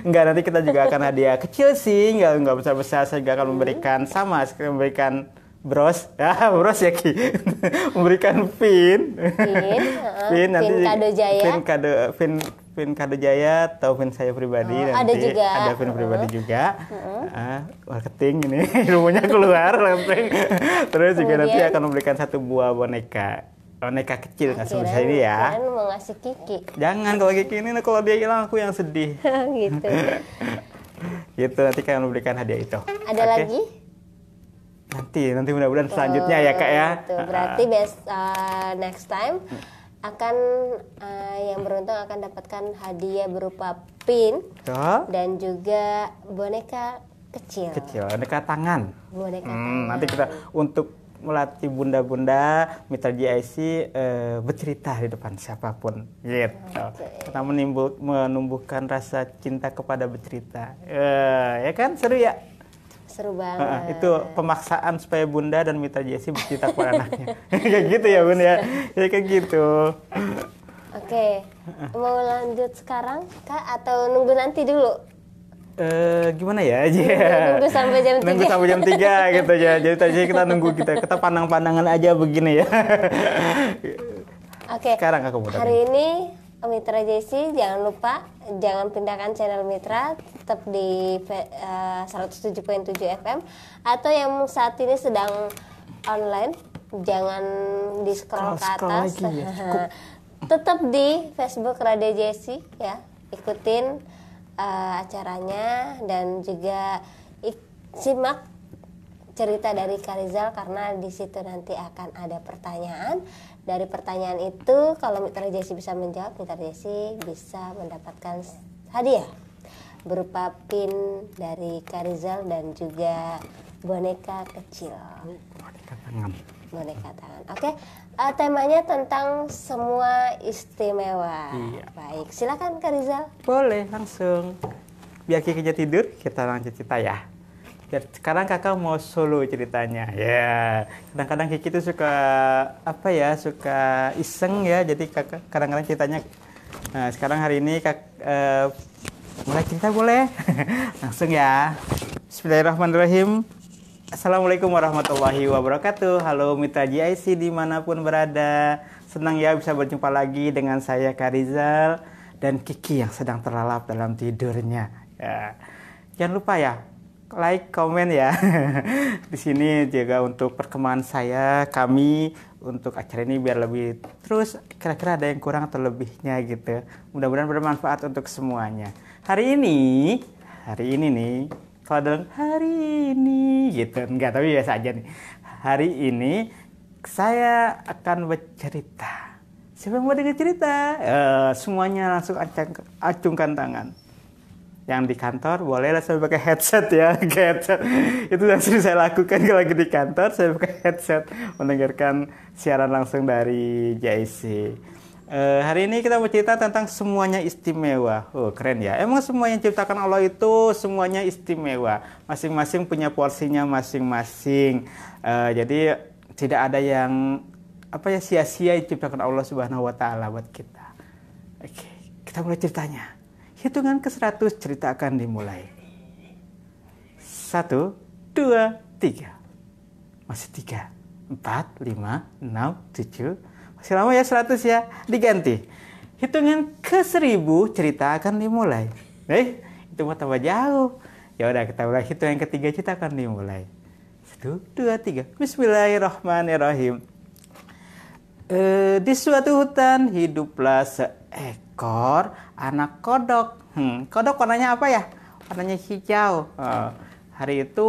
Enggak nanti kita juga akan hadiah kecil sih, enggak enggak besar besar. Saya juga akan memberikan hmm. sama sama, memberikan bros, ya bros ya ki, memberikan pin, pin, uh, pin nanti pin kado jaya, pin kado, pin pin kado jaya atau pin saya pribadi oh, nanti ada juga ada pin pribadi uh. juga uh. Uh, marketing ini ilmunya keluar terus Kemudian, juga nanti akan memberikan satu buah boneka boneka kecil nggak sebut saya ya jangan mau ngasih kiki jangan kalau kiki ini kalau dia hilang aku yang sedih gitu gitu nanti kalian memberikan hadiah itu ada okay. lagi nanti nanti mudah-mudahan selanjutnya oh, ya kak ya gitu. berarti ah. best uh, next time akan uh, yang beruntung akan dapatkan hadiah berupa pin Tuh. dan juga boneka kecil kecil boneka tangan boneka hmm, tangan. nanti kita untuk melatih bunda-bunda mitra GIC e, eh, bercerita di depan siapapun gitu okay. karena menimbul, menumbuhkan rasa cinta kepada bercerita e, ya kan seru ya seru banget uh, itu pemaksaan supaya bunda dan mitra GIC bercerita kepada anaknya kayak gitu ya bunda ya, ya kayak gitu oke okay. mau lanjut sekarang kak atau nunggu nanti dulu Eh, gimana ya aja iya, iya. nunggu sampai jam 3 nunggu sampai jam 3 gitu ya jadi tadi kita nunggu kita kita pandang-pandangan aja begini ya oke okay. sekarang aku mudah. hari ini Mitra Jesse jangan lupa jangan pindahkan channel Mitra tetap di uh, 107.7 FM atau yang saat ini sedang online jangan di scroll, ke atas ya. tetap di Facebook Radio Jesse ya ikutin uh, acaranya dan juga simak cerita dari Karizal karena di situ nanti akan ada pertanyaan. Dari pertanyaan itu kalau Mitra Jesi bisa menjawab, Mitra Jesi bisa mendapatkan hadiah berupa pin dari Karizal dan juga boneka kecil. Oh, boneka tangan. Boneka tangan. Oke, okay. Uh, temanya tentang semua istimewa. Iya. Baik, silakan Kak Rizal. Boleh, langsung. Biar kakinya tidur, kita lanjut cerita ya. Biar, sekarang kakak mau solo ceritanya. Ya, yeah. kadang-kadang Kiki itu suka apa ya, suka iseng ya. Jadi kakak kadang-kadang ceritanya. Nah, sekarang hari ini kak uh, mulai cerita boleh. langsung ya. Bismillahirrahmanirrahim. Assalamualaikum warahmatullahi wabarakatuh Halo Mitra GIC dimanapun berada Senang ya bisa berjumpa lagi dengan saya Karizal Dan Kiki yang sedang terlelap dalam tidurnya ya. Jangan lupa ya like, komen ya. di sini juga untuk perkembangan saya, kami untuk acara ini biar lebih terus kira-kira ada yang kurang atau lebihnya gitu. Mudah-mudahan bermanfaat untuk semuanya. Hari ini, hari ini nih Fadlan hari ini gitu enggak tapi biasa aja nih hari ini saya akan bercerita siapa yang mau dengar cerita E, semuanya langsung acung, acungkan tangan yang di kantor boleh lah saya pakai headset ya headset itu yang sering saya lakukan kalau lagi di kantor saya pakai headset mendengarkan siaran langsung dari JIC Uh, hari ini kita mau cerita tentang semuanya istimewa. Oh, keren ya. Emang semua yang ciptakan Allah itu semuanya istimewa. Masing-masing punya porsinya masing-masing. Uh, jadi tidak ada yang apa ya sia-sia yang ciptakan Allah Subhanahu wa taala buat kita. Oke, kita mulai ceritanya. Hitungan ke-100 cerita akan dimulai. Satu, dua, tiga. Masih tiga. Empat, lima, enam, tujuh, masih lama ya 100 ya. Diganti. Hitungan ke 1000 cerita akan dimulai. Eh, itu mau tambah jauh. Ya udah kita mulai hitungan ketiga cerita akan dimulai. Satu, dua, tiga. Bismillahirrahmanirrahim. E, di suatu hutan hiduplah seekor anak kodok. Hmm, kodok warnanya apa ya? Warnanya hijau. Oh. Hari itu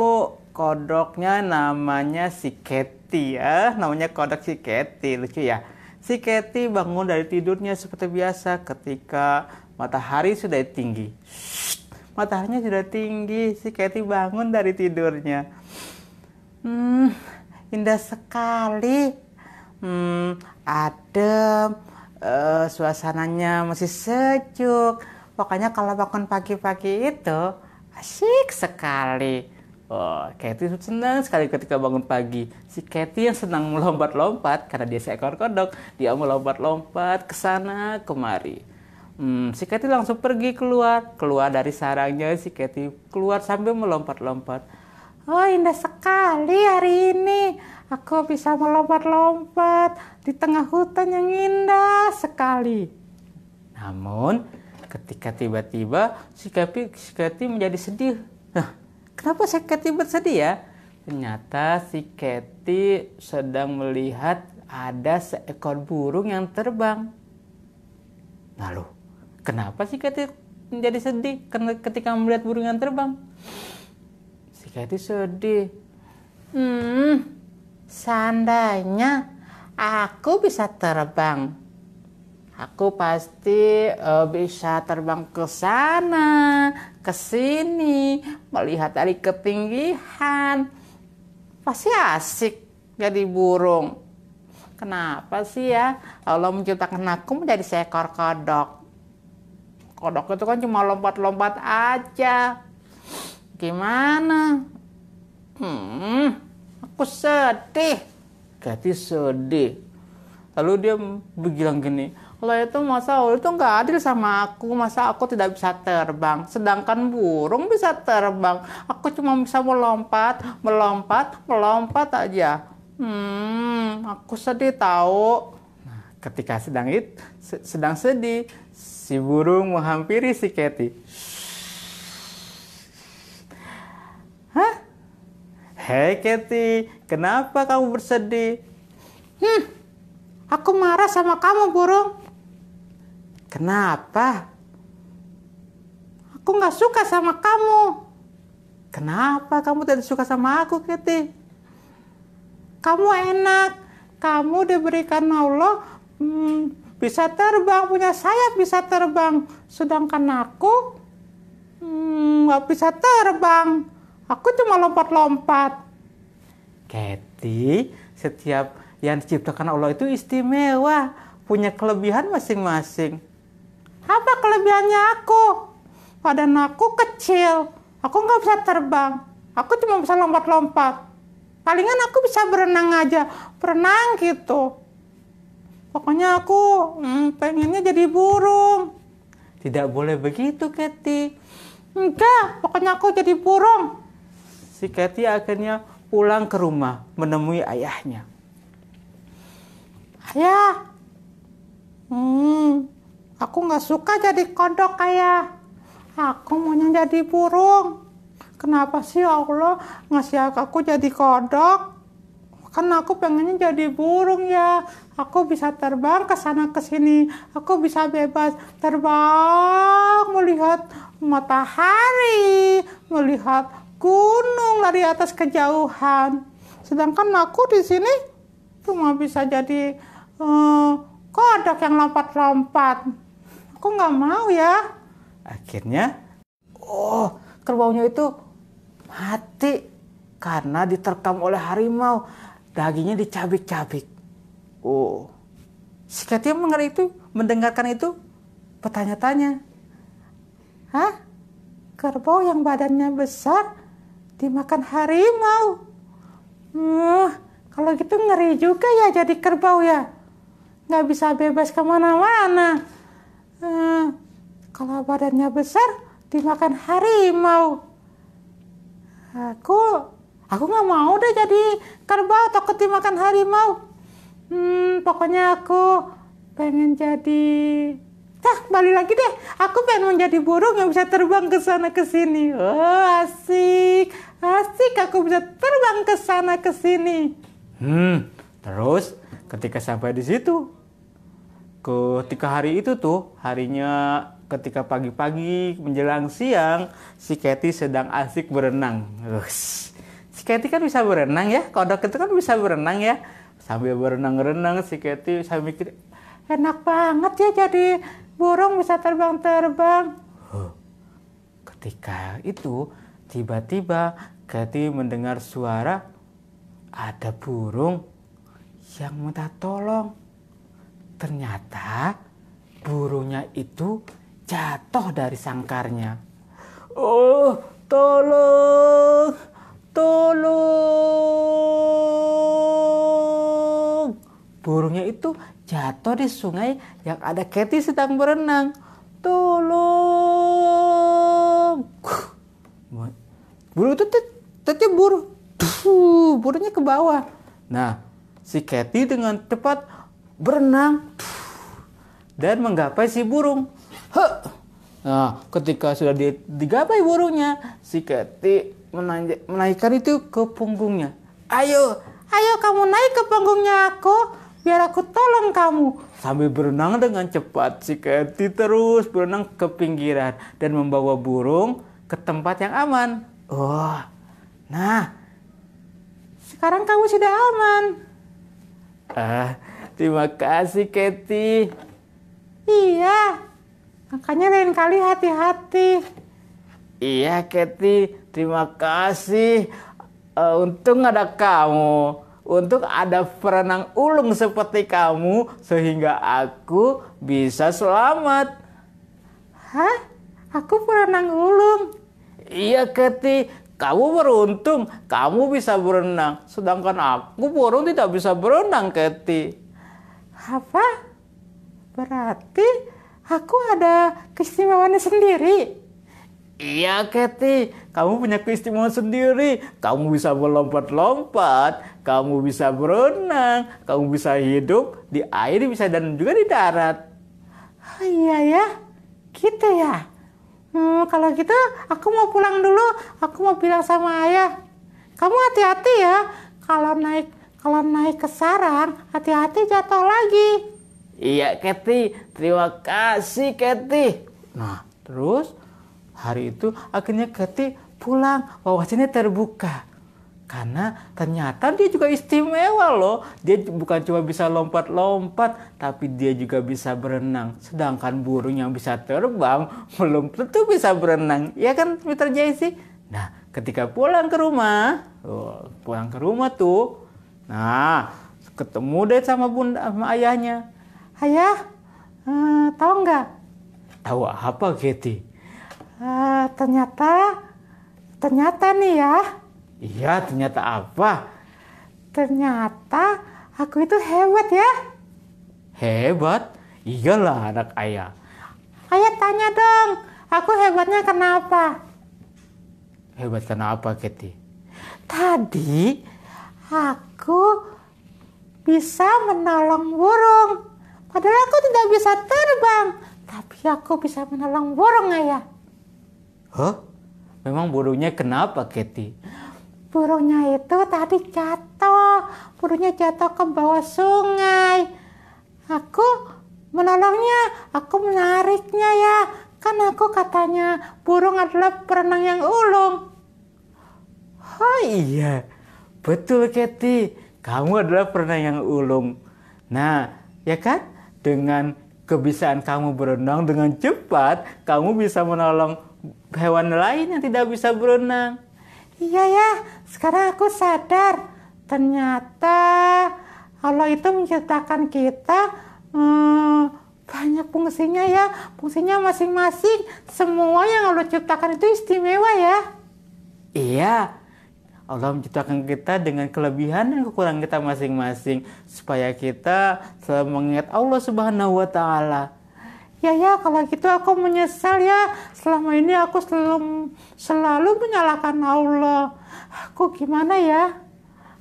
kodoknya namanya si Katie ya. Namanya kodok si Katie Lucu ya. Si Kathy bangun dari tidurnya seperti biasa ketika matahari sudah tinggi. mataharinya sudah tinggi, si Kathy bangun dari tidurnya. Hmm, indah sekali. Hmm, adem, uh, suasananya masih sejuk. Pokoknya kalau bangun pagi-pagi itu asik sekali. Oh, Katy senang sekali ketika bangun pagi. Si Katy yang senang melompat-lompat karena dia seekor kodok, dia mau lompat lompat ke sana kemari. Hmm, si Katy langsung pergi keluar, keluar dari sarangnya si Katy keluar sambil melompat-lompat. Oh indah sekali hari ini. Aku bisa melompat-lompat di tengah hutan yang indah sekali. Namun ketika tiba-tiba si Kathy si Katy menjadi sedih Kenapa saya Kathy ya? Ternyata si Kathy sedang melihat ada seekor burung yang terbang. Nah, Lalu, kenapa si Kathy menjadi sedih ketika melihat burung yang terbang? Si Kathy sedih. Hmm, seandainya aku bisa terbang, aku pasti uh, bisa terbang ke sana, ke sini, melihat dari ketinggian. Pasti asik jadi burung. Kenapa sih ya Allah menciptakan aku menjadi seekor kodok? Kodok itu kan cuma lompat-lompat aja. Gimana? Hmm, aku sedih. Gadis sedih. Lalu dia bilang gini, Lo itu masa lo itu nggak adil sama aku, masa aku tidak bisa terbang. Sedangkan burung bisa terbang. Aku cuma bisa melompat, melompat, melompat aja. Hmm, aku sedih tahu. Nah, ketika sedang itu sedang sedih, si burung menghampiri si Kathy. Hah? Hei Kathy, kenapa kamu bersedih? Hmm, aku marah sama kamu burung. Kenapa? Aku nggak suka sama kamu. Kenapa kamu tidak suka sama aku, Kitty? Kamu enak. Kamu diberikan Allah hmm, bisa terbang, punya sayap bisa terbang. Sedangkan aku hmm, nggak hmm, bisa terbang. Aku cuma lompat-lompat. Keti, setiap yang diciptakan Allah itu istimewa, punya kelebihan masing-masing. Apa kelebihannya aku? padahal aku kecil. Aku nggak bisa terbang. Aku cuma bisa lompat-lompat. Palingan aku bisa berenang aja. Berenang gitu. Pokoknya aku hmm, pengennya jadi burung. Tidak boleh begitu, Kathy. Enggak, pokoknya aku jadi burung. Si Kathy akhirnya pulang ke rumah menemui ayahnya. Ayah, hmm, Aku nggak suka jadi kodok kayak. Aku maunya jadi burung. Kenapa sih Allah ngasih aku jadi kodok? Kan aku pengennya jadi burung ya. Aku bisa terbang ke sana ke sini. Aku bisa bebas terbang melihat matahari, melihat gunung dari atas kejauhan. Sedangkan aku di sini cuma bisa jadi uh, kodok yang lompat-lompat kok nggak mau ya akhirnya oh kerbaunya itu mati karena diterkam oleh harimau dagingnya dicabik-cabik oh si Katia mendengar itu mendengarkan itu bertanya-tanya hah kerbau yang badannya besar dimakan harimau hmm, kalau gitu ngeri juga ya jadi kerbau ya nggak bisa bebas kemana-mana Hmm, kalau badannya besar dimakan harimau. Aku, aku nggak mau deh jadi kerbau takut dimakan harimau. Hmm, pokoknya aku pengen jadi Tah, balik lagi deh. Aku pengen menjadi burung yang bisa terbang ke sana ke sini. Oh, asik. Asik aku bisa terbang ke sana ke sini. Hmm, terus ketika sampai di situ, ketika hari itu tuh harinya ketika pagi-pagi menjelang siang si Kathy sedang asik berenang Terus si Kathy kan bisa berenang ya kodok itu kan bisa berenang ya sambil berenang-renang si Kathy saya mikir enak banget ya jadi burung bisa terbang-terbang ketika itu tiba-tiba Kathy mendengar suara ada burung yang minta tolong Ternyata burungnya itu jatuh dari sangkarnya. Oh, tolong! Tolong! Burungnya itu jatuh di sungai yang ada Keti sedang berenang. Tolong! Burung itu buru. Burungnya ke bawah. Nah, si Keti dengan cepat berenang dan menggapai si burung. Huh. Nah, ketika sudah digapai burungnya, si Keti menaikkan itu ke punggungnya. Ayo, ayo kamu naik ke punggungnya aku, biar aku tolong kamu. Sambil berenang dengan cepat, si Keti terus berenang ke pinggiran dan membawa burung ke tempat yang aman. Oh, nah, sekarang kamu sudah aman. Ah, uh, Terima kasih, Kathy. Iya, makanya lain kali hati-hati. Iya, Kathy. Terima kasih. Uh, untung ada kamu. Untuk ada perenang ulung seperti kamu sehingga aku bisa selamat. Hah? Aku perenang ulung. Iya, Kathy. Kamu beruntung, kamu bisa berenang. Sedangkan aku burung tidak bisa berenang, Kathy. Apa? Berarti aku ada keistimewaannya sendiri. Iya, Kathy. Kamu punya keistimewaan sendiri. Kamu bisa berlompat-lompat, kamu bisa berenang, kamu bisa hidup di air, bisa dan juga di darat. Oh, iya ya, gitu ya. Hmm, kalau gitu, aku mau pulang dulu. Aku mau bilang sama ayah. Kamu hati-hati ya kalau naik kalau naik ke sarang, hati-hati jatuh lagi. Iya, Keti, Terima kasih, Keti. Nah, terus hari itu akhirnya Keti pulang. Wawasannya terbuka. Karena ternyata dia juga istimewa loh. Dia bukan cuma bisa lompat-lompat, tapi dia juga bisa berenang. Sedangkan burung yang bisa terbang belum tentu bisa berenang. Iya kan, Mr. Jaycee? Nah, ketika pulang ke rumah, oh, pulang ke rumah tuh, Nah, ketemu deh sama bunda sama ayahnya. Ayah, uh, tahu nggak? Tahu apa, Getty? Uh, eh, ternyata, ternyata nih ya. Iya, ternyata apa? Ternyata aku itu hebat ya. Hebat? Iyalah anak ayah. Ayah tanya dong, aku hebatnya kenapa? Hebat kenapa, Getty? Tadi Aku bisa menolong burung. Padahal aku tidak bisa terbang, tapi aku bisa menolong burung, Ayah. Hah? Memang burungnya kenapa, Keti? Burungnya itu tadi jatuh. Burungnya jatuh ke bawah sungai. Aku menolongnya, aku menariknya ya. Kan aku katanya burung adalah perenang yang ulung. Oh iya. Betul Kathy, kamu adalah perenang yang ulung. Nah, ya kan? Dengan kebiasaan kamu berenang dengan cepat, kamu bisa menolong hewan lain yang tidak bisa berenang. Iya ya, sekarang aku sadar. Ternyata Allah itu menciptakan kita hmm, banyak fungsinya ya. Fungsinya masing-masing. Semua yang Allah ciptakan itu istimewa ya. Iya, Allah menciptakan kita dengan kelebihan dan kekurangan kita masing-masing supaya kita selalu mengingat Allah Subhanahu wa taala. Ya ya, kalau gitu aku menyesal ya. Selama ini aku selalu selalu menyalahkan Allah. Aku gimana ya?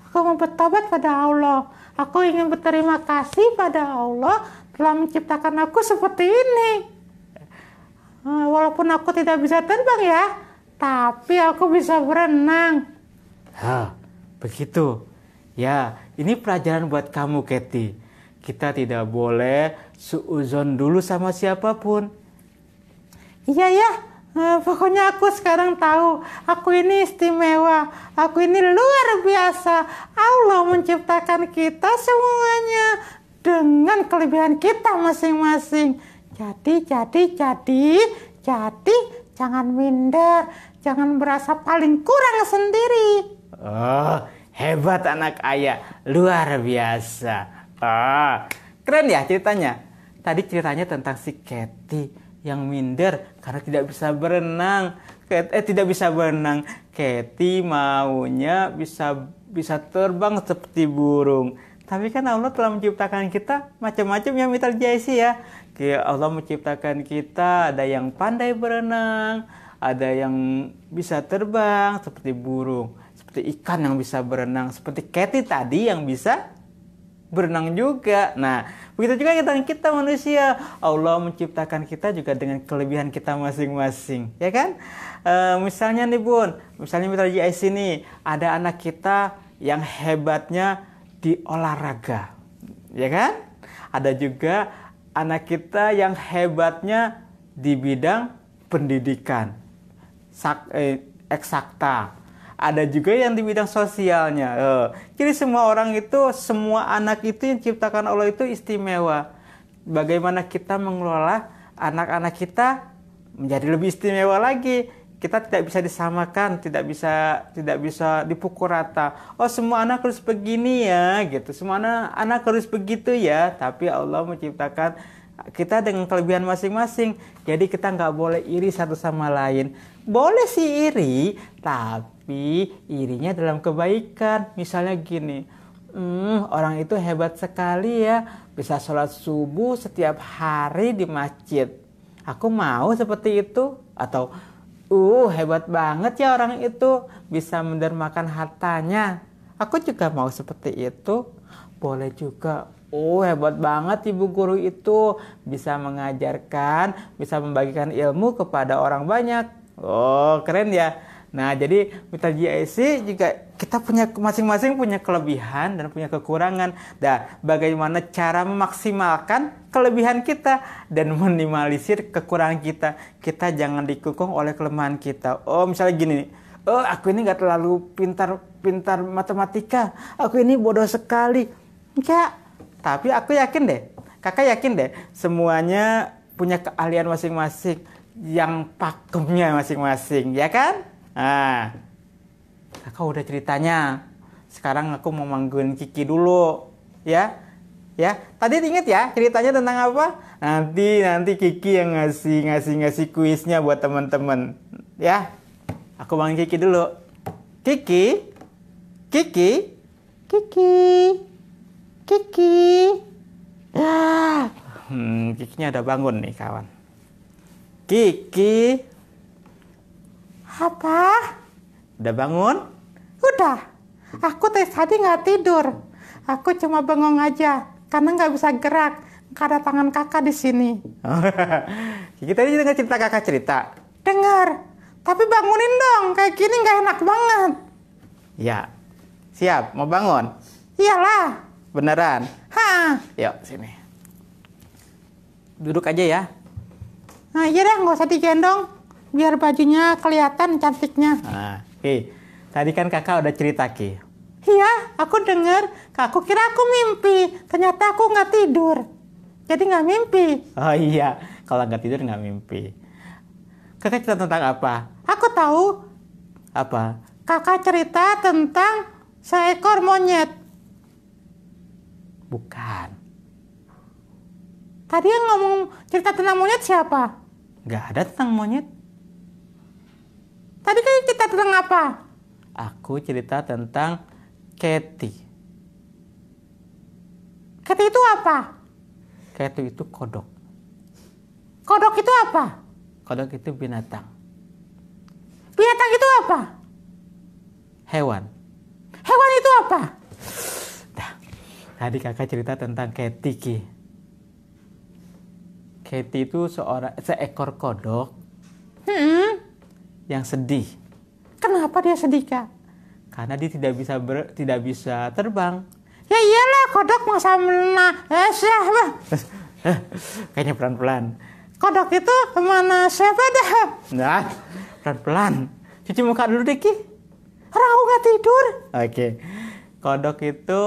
Aku mau bertobat pada Allah. Aku ingin berterima kasih pada Allah telah menciptakan aku seperti ini. Eh, walaupun aku tidak bisa terbang ya, tapi aku bisa berenang Hal, begitu. Ya, ini pelajaran buat kamu, Kathy. Kita tidak boleh suuzon dulu sama siapapun. Iya ya, eh, pokoknya aku sekarang tahu. Aku ini istimewa. Aku ini luar biasa. Allah menciptakan kita semuanya dengan kelebihan kita masing-masing. Jadi, jadi, jadi, jadi, jangan minder, jangan merasa paling kurang sendiri. Oh, hebat anak ayah, luar biasa. Ah, keren ya ceritanya. Tadi ceritanya tentang si Kathy yang minder karena tidak bisa berenang. eh tidak bisa berenang. Kathy maunya bisa bisa terbang seperti burung. Tapi kan Allah telah menciptakan kita macam-macam yang mitar Jaisi ya. ya. Allah menciptakan kita ada yang pandai berenang, ada yang bisa terbang seperti burung seperti ikan yang bisa berenang, seperti Katy tadi yang bisa berenang juga. Nah, begitu juga kita kita manusia. Allah menciptakan kita juga dengan kelebihan kita masing-masing, ya kan? E, misalnya nih Bun, misalnya mitra GIC ini ada anak kita yang hebatnya di olahraga, ya kan? Ada juga anak kita yang hebatnya di bidang pendidikan, sak, eh, eksakta ada juga yang di bidang sosialnya. Eh, jadi semua orang itu, semua anak itu yang ciptakan Allah itu istimewa. Bagaimana kita mengelola anak-anak kita menjadi lebih istimewa lagi. Kita tidak bisa disamakan, tidak bisa tidak bisa dipukul rata. Oh, semua anak harus begini ya, gitu. Semua anak, anak harus begitu ya. Tapi Allah menciptakan kita dengan kelebihan masing-masing. Jadi kita nggak boleh iri satu sama lain. Boleh sih iri, tapi tapi irinya dalam kebaikan. Misalnya gini, hmm, orang itu hebat sekali ya, bisa sholat subuh setiap hari di masjid. Aku mau seperti itu. Atau, uh hebat banget ya orang itu, bisa mendermakan hartanya. Aku juga mau seperti itu. Boleh juga Oh hebat banget ibu guru itu bisa mengajarkan, bisa membagikan ilmu kepada orang banyak. Oh keren ya. Nah, jadi mitra GIC juga kita punya masing-masing punya kelebihan dan punya kekurangan. Dan bagaimana cara memaksimalkan kelebihan kita dan minimalisir kekurangan kita. Kita jangan dikukung oleh kelemahan kita. Oh, misalnya gini Oh, aku ini nggak terlalu pintar-pintar matematika. Aku ini bodoh sekali. Enggak. Tapi aku yakin deh. Kakak yakin deh. Semuanya punya keahlian masing-masing yang pakemnya masing-masing, ya kan? Nah, kakak udah ceritanya. Sekarang aku mau manggun Kiki dulu, ya. Ya, tadi inget ya ceritanya tentang apa? Nanti nanti Kiki yang ngasih ngasih ngasih kuisnya buat teman-teman, ya. Aku manggil Kiki dulu. Kiki, Kiki, Kiki, Kiki. Ah, hmm, Kikinya udah bangun nih kawan. Kiki, apa? Udah bangun? Udah. Aku teh tadi nggak tidur. Aku cuma bengong aja karena nggak bisa gerak. Karena tangan kakak di sini. Kita ini dengar cerita kakak cerita. Dengar. Tapi bangunin dong. Kayak gini nggak enak banget. Ya. Siap. Mau bangun? Iyalah. Beneran? Ha. Yuk sini. Duduk aja ya. Nah, iya deh, nggak usah digendong biar bajunya kelihatan cantiknya. Nah, Ki, tadi kan kakak udah cerita Ki. Iya, aku dengar. Kakak kira aku mimpi. Ternyata aku nggak tidur. Jadi nggak mimpi. Oh iya, kalau nggak tidur nggak mimpi. Kakak cerita tentang apa? Aku tahu. Apa? Kakak cerita tentang seekor monyet. Bukan. Tadi yang ngomong cerita tentang monyet siapa? Gak ada tentang monyet. Tadi kan cerita tentang apa? Aku cerita tentang kathy kathy itu apa? kathy itu kodok. Kodok itu apa? Kodok itu binatang. Binatang itu apa? Hewan. Hewan itu apa? Nah, tadi kakak cerita tentang kathy Ki. Keti itu seorang seekor kodok. Hmm yang sedih. Kenapa dia sedih kak? Karena dia tidak bisa ber, tidak bisa terbang. Ya iyalah kodok masa sama eh, siapa? Eh, kayaknya pelan-pelan. Kodok itu mana siapa dah? Nah, pelan-pelan. Cuci muka dulu Diki. Orang aku nggak tidur. Oke. Okay. Kodok itu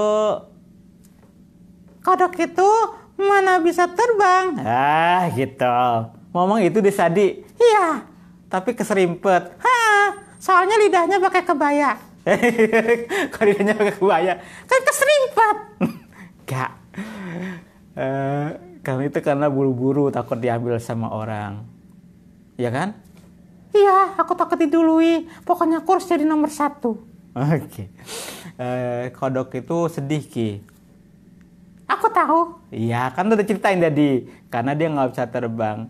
kodok itu mana bisa terbang? Ah, gitu. Ngomong itu deh Sadi. Iya tapi keserimpet. Ha, soalnya lidahnya pakai kebaya. Kalau lidahnya pakai kebaya, kan keserimpet. Gak. Uh, eh, karena itu karena buru-buru takut diambil sama orang. Ya kan? Iya, aku takut didului. Pokoknya aku harus jadi nomor satu. Oke. Okay. Uh, eh, kodok itu sedih, Ki. Aku tahu. Iya, kan udah ceritain tadi. Karena dia nggak bisa terbang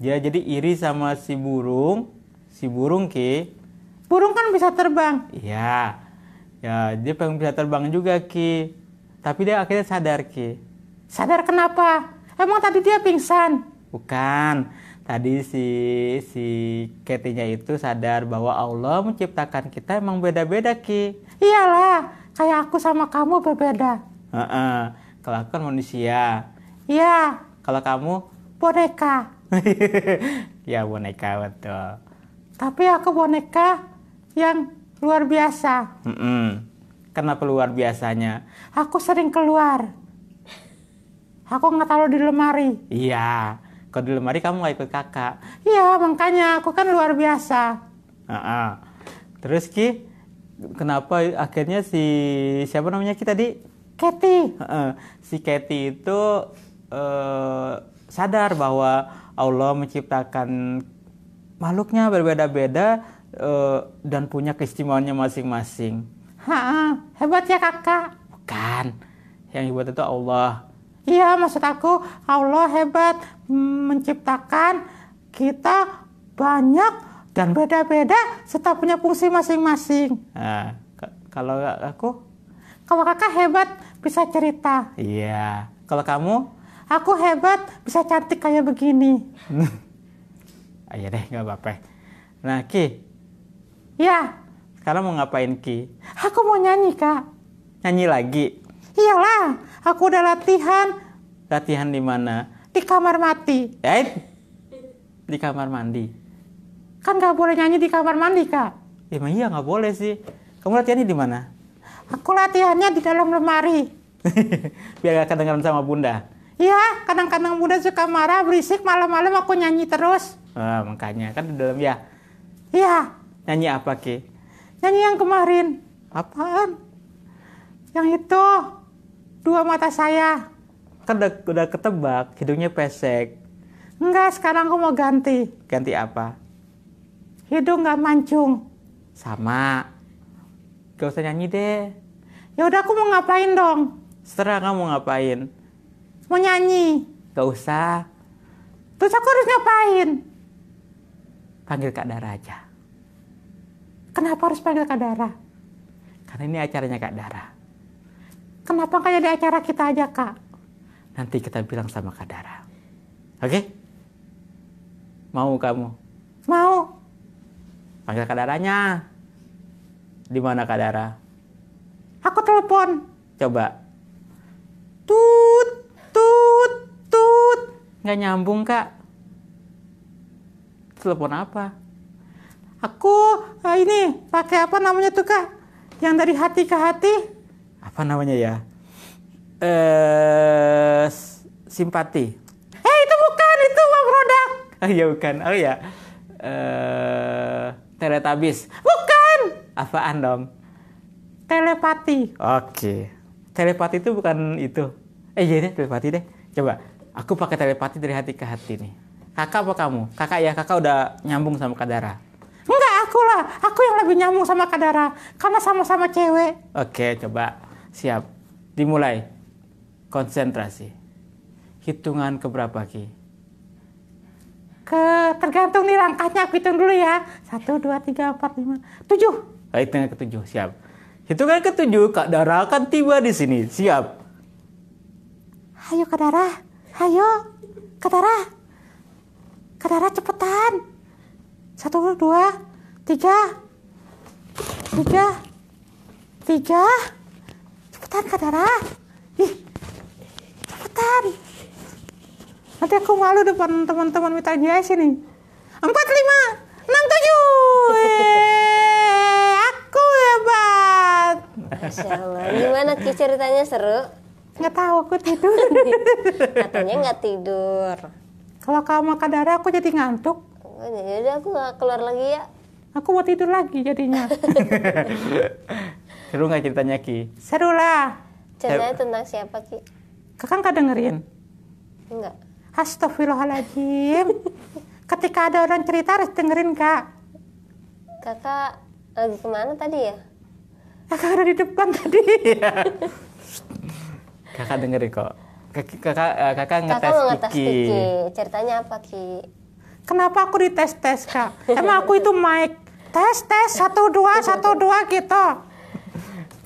Ya, jadi iri sama si burung si burung ki burung kan bisa terbang iya ya dia pengen bisa terbang juga ki tapi dia akhirnya sadar ki sadar kenapa emang tadi dia pingsan bukan tadi si si ketinya itu sadar bahwa Allah menciptakan kita emang beda-beda ki iyalah kayak aku sama kamu berbeda uh -uh. kelakuan manusia iya kalau kamu boneka ya boneka betul. Tapi aku boneka yang luar biasa. Mm -mm. Kenapa luar biasanya? Aku sering keluar. Aku nggak taruh di lemari. Iya. Kalau di lemari kamu nggak ikut kakak. Iya makanya aku kan luar biasa. Uh -uh. Terus Ki, kenapa akhirnya si siapa namanya kita di Kathy. Uh -uh. Si Kathy itu uh, sadar bahwa Allah menciptakan makhluknya berbeda-beda uh, dan punya keistimewaannya masing-masing. Ha, hebat ya kakak. Bukan. Yang hebat itu Allah. Iya, maksud aku Allah hebat menciptakan kita banyak dan beda-beda serta punya fungsi masing-masing. Nah, kalau aku, kalau kakak hebat bisa cerita. Iya. Kalau kamu? aku hebat bisa cantik kayak begini ayo iya deh nggak apa-apa nah Ki ya sekarang mau ngapain Ki aku mau nyanyi kak nyanyi lagi iyalah aku udah latihan latihan di mana di kamar mati eh di kamar mandi kan nggak boleh nyanyi di kamar mandi kak emang iya nggak boleh sih kamu latihannya di mana aku latihannya di dalam lemari biar gak kedengaran sama bunda Iya, kadang-kadang bunda suka marah, berisik, malam-malam aku nyanyi terus. Ah, makanya kan di dalam ya. Iya. Nyanyi apa, Ki? Nyanyi yang kemarin. Apaan? Yang itu. Dua mata saya. Kan udah, udah ketebak, hidungnya pesek. Enggak, sekarang aku mau ganti. Ganti apa? Hidung nggak mancung. Sama. Gak usah nyanyi deh. Ya udah aku mau ngapain dong? Setelah kamu ngapain mau nyanyi gak usah terus aku harus ngapain panggil Kak Dara aja kenapa harus panggil Kak Dara karena ini acaranya Kak Dara kenapa nggak jadi acara kita aja Kak nanti kita bilang sama Kak Dara oke okay? mau kamu mau panggil Kak Daranya di mana Kak Dara aku telepon coba tuh nggak nyambung kak telepon apa aku uh, ini pakai apa namanya tuh kak yang dari hati ke hati apa namanya ya eh simpati eh hey, itu bukan itu uang produk oh ya bukan oh ya eh teletabis bukan apaan dong telepati oke okay. telepati itu bukan itu eh iya deh telepati deh coba Aku pakai telepati dari hati ke hati nih. Kakak apa kamu? Kakak ya, kakak udah nyambung sama Kadara. Enggak, aku lah. Aku yang lebih nyambung sama Kadara. Karena sama-sama cewek. Oke, coba. Siap. Dimulai. Konsentrasi. Hitungan keberapa, Ki? ke tergantung nih langkahnya aku hitung dulu ya satu dua tiga empat lima tujuh eh, hitungan tujuh. siap hitungan ke tujuh. kak Dara akan tiba di sini siap ayo kak Dara Ayo, Katara. Katara cepetan. Satu, dua, tiga. Tiga. Tiga. Cepetan Katara. Ih, cepetan. Nanti aku malu depan teman-teman Mita Jaya sini. Empat, lima, enam, tujuh. Aku hebat. Masya Allah. Gimana Ki ceritanya seru? nggak tahu aku tidur katanya nggak tidur kalau kamu makan darah aku jadi ngantuk jadi oh, aku keluar lagi ya aku mau tidur lagi jadinya seru nggak ceritanya ki seru lah ceritanya tentang siapa ki kakak nggak dengerin enggak Astagfirullahaladzim ketika ada orang cerita harus dengerin kak kakak lagi kemana tadi ya kakak ada di depan tadi iya kakak dengerin kok eh, kakak kakak, kakak ngetes Kiki. Kiki ceritanya apa Ki kenapa aku dites tes kak emang aku itu Mike tes tes satu dua satu dua gitu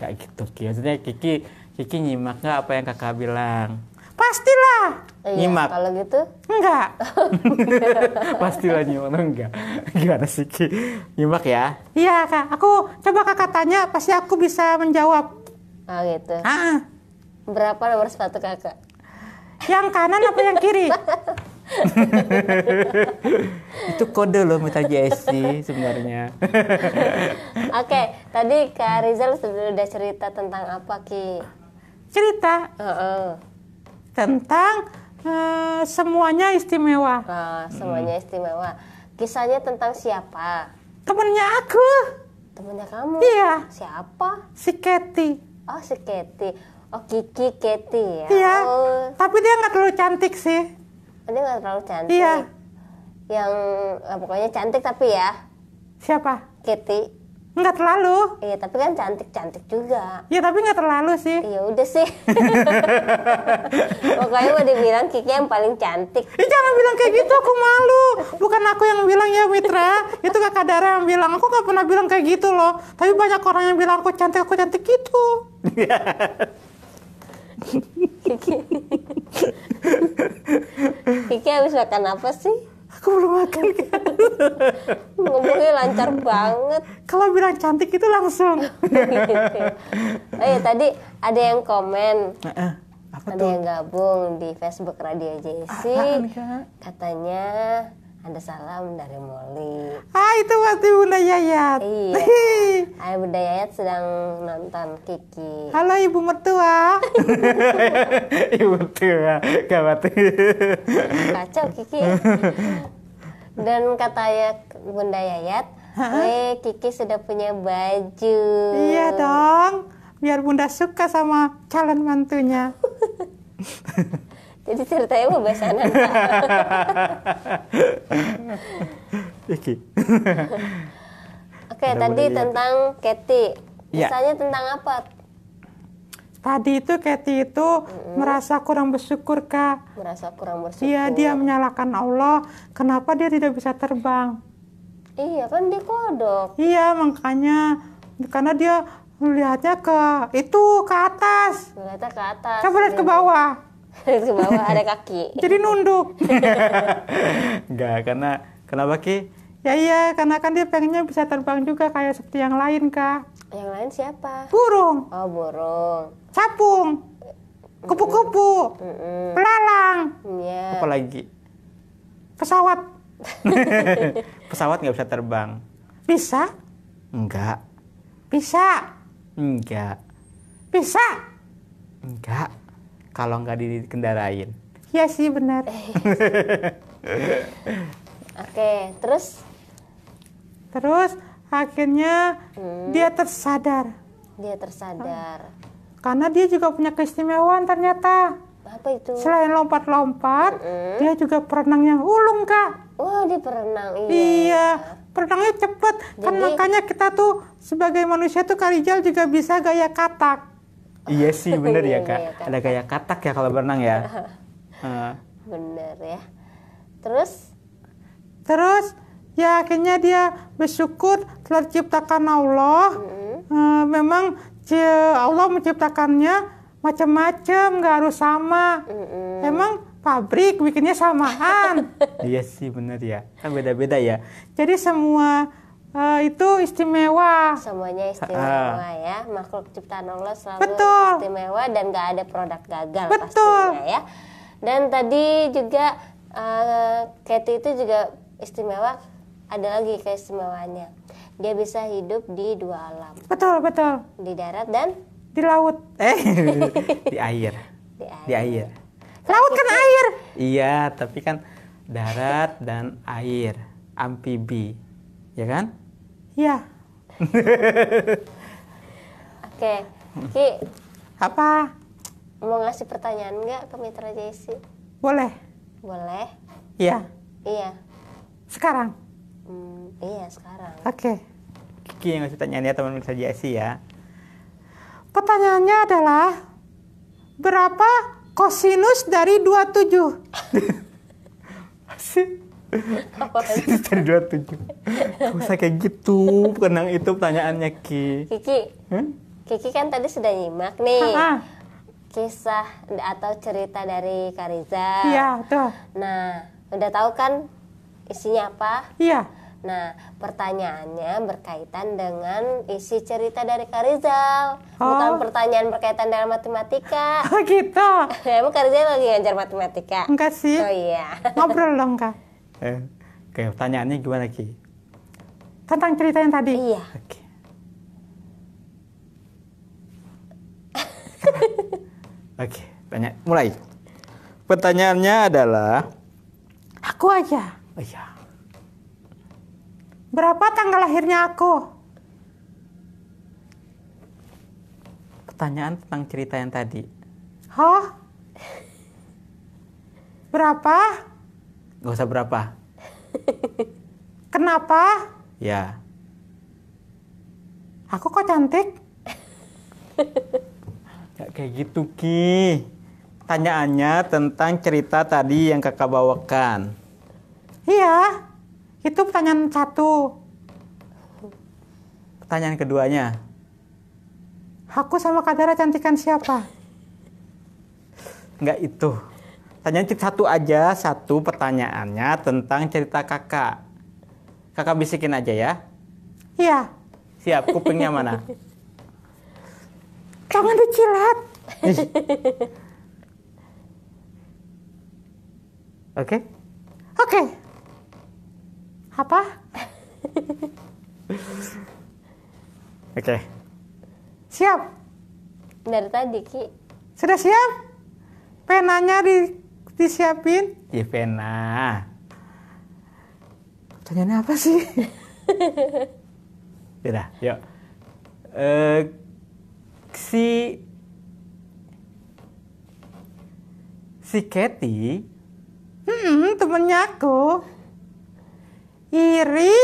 kayak gitu Ki maksudnya Kiki Kiki nyimak nggak apa yang kakak bilang pastilah iya, nyimak kalau gitu enggak pastilah nyimak enggak gimana sih Ki nyimak ya iya kak aku coba kakak tanya pasti aku bisa menjawab ah gitu ah Berapa nomor sepatu kakak? Yang kanan apa yang kiri? itu kode loh minta JSC sebenarnya. Oke, okay, tadi Kak Rizal sudah cerita tentang apa Ki? Cerita uh -uh. tentang uh, semuanya istimewa. Uh, semuanya hmm. istimewa. Kisahnya tentang siapa? Temennya aku. Temennya kamu? Iya. Siapa? Si Kathy. Oh, si Kathy Oh Kiki Keti ya. Iya. Oh. Tapi dia nggak terlalu cantik sih. Oh, dia nggak terlalu cantik. Iya. Yang nah, pokoknya cantik tapi ya. Siapa? Keti. Nggak terlalu. Iya tapi kan cantik cantik juga. Iya tapi nggak terlalu sih. Iya udah sih. pokoknya mau dibilang Kiki yang paling cantik. Ih, jangan bilang kayak gitu aku malu. Bukan aku yang bilang ya Mitra. Itu kakak Dara yang bilang aku nggak pernah bilang kayak gitu loh. Tapi banyak orang yang bilang aku cantik aku cantik gitu. Kiki Kiki habis makan apa sih? Aku belum makan kan? Ngomongnya lancar banget Kalau bilang cantik itu langsung Oh iya tadi ada yang komen Ada tuh? yang gabung di Facebook Radio JC Katanya ada salam dari Moli. Ah itu waktu Bunda Yayat. Iya. Ayah Bunda Yayat sedang nonton Kiki. Halo Ibu Mertua. Ibu Mertua, gawat. Kacau Kiki. Ya. Dan katanya Bunda Yayat, eh Kiki sudah punya baju. Iya dong, biar Bunda suka sama calon mantunya jadi ceritanya bebasanan Iki oke tadi tentang Keti misalnya ya. tentang apa tadi itu Keti itu mm-hmm. merasa kurang bersyukur kak merasa kurang bersyukur iya dia menyalahkan Allah kenapa dia tidak bisa terbang iya kan dia kodok iya makanya karena dia melihatnya ke itu ke atas melihatnya ke atas coba lihat ke iya. bawah ke bawah ada kaki. Jadi nunduk. Enggak, karena kenapa Ki? Ya iya, karena kan dia pengennya bisa terbang juga kayak seperti yang lain, Kak. Yang lain siapa? Burung. Oh, burung. Capung. Kupu-kupu. Pelalang. Yeah. Apalagi? Pesawat. pesawat nggak bisa terbang. Bisa? Enggak. Bisa? Enggak. Bisa? Enggak kalau nggak dikendarain. Ya sih benar. Oke, terus? Terus akhirnya hmm. dia tersadar. Dia tersadar. Karena dia juga punya keistimewaan ternyata. Apa itu? Selain lompat-lompat, hmm. dia juga perenang yang ulung kak. Wah, oh, dia perenang iya. Iya, perenangnya cepat. Kan Jadi, kan makanya kita tuh sebagai manusia tuh Karijal juga bisa gaya katak iya sih bener ya iya, kak iya, ada kayak katak ya kalau berenang ya bener ya terus terus ya akhirnya dia bersyukur telah diciptakan Allah mm -hmm. uh, memang Allah menciptakannya macam-macam nggak harus sama mm -hmm. emang pabrik bikinnya samaan iya sih bener ya kan beda-beda ya jadi semua uh, itu istimewa. Semuanya istimewa uh, ya. Makhluk ciptaan Allah selalu betul. istimewa dan gak ada produk gagal betul. pastinya ya. Dan tadi juga uh, eh, Katy itu juga istimewa. Ada lagi keistimewaannya. Dia bisa hidup di dua alam. Betul betul. Di darat dan di laut. Eh di air. Di air. Di air. Laut kan air. Iya, tapi kan darat dan air, amfibi, ya kan? Iya. Oke, Ki. Apa? Mau ngasih pertanyaan nggak ke Mitra Jesse? Boleh. Boleh. Iya. Iya. Sekarang. Hmm, iya sekarang. Oke. Kiki yang ngasih pertanyaan ya teman Mitra Jesse ya. Pertanyaannya adalah berapa kosinus dari 27? Asik. Apa dua 27. Gak usah kayak gitu. Kenang itu pertanyaannya, Ki. Kiki. Hmm? Kiki kan tadi sudah nyimak nih. Ha -ha. Kisah atau cerita dari Kariza. Iya, betul. Nah, udah tahu kan isinya apa? Iya. Nah, pertanyaannya berkaitan dengan isi cerita dari Karizal, oh. bukan pertanyaan berkaitan dengan matematika. Oh gitu. Emang Karizal lagi ngajar matematika? Enggak sih. Oh iya. Ngobrol dong kak. Oke, eh, oke, pertanyaannya gimana Ki? Tentang cerita yang tadi. Iya. Oke. oke, tanya mulai. Pertanyaannya adalah aku aja. Oh iya. Berapa tanggal lahirnya aku? Pertanyaan tentang cerita yang tadi. Hah? Berapa? Gak usah berapa. Kenapa? Ya. Aku kok cantik? Gak kayak gitu, Ki. Tanyaannya tentang cerita tadi yang kakak bawakan. Iya, itu pertanyaan satu. Pertanyaan keduanya. Aku sama Kak Dara cantikan siapa? Enggak itu. Tanya satu aja, satu pertanyaannya tentang cerita kakak. Kakak bisikin aja ya. Iya. Siap, kupingnya mana? Jangan dicilat. Oke? Oke. Apa? Oke. Okay. Siap. Dari tadi, Ki. Sudah siap? Penanya di disiapin Yevena iya, pertanyaannya apa sih Yaudah, yuk uh, si si Kathy hmm, temennya aku iri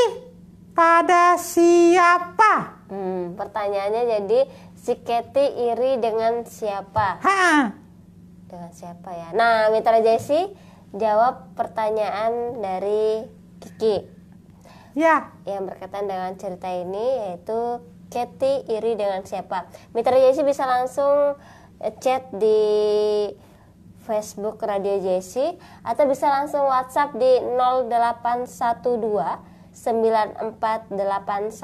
pada siapa? Hmm, pertanyaannya jadi si Kathy iri dengan siapa? Ha, dengan siapa ya nah Mitra Jesse jawab pertanyaan dari Kiki ya yang berkaitan dengan cerita ini yaitu Katy iri dengan siapa Mitra Jesse bisa langsung eh, chat di Facebook Radio Jesse atau bisa langsung WhatsApp di 0812 9481 4701.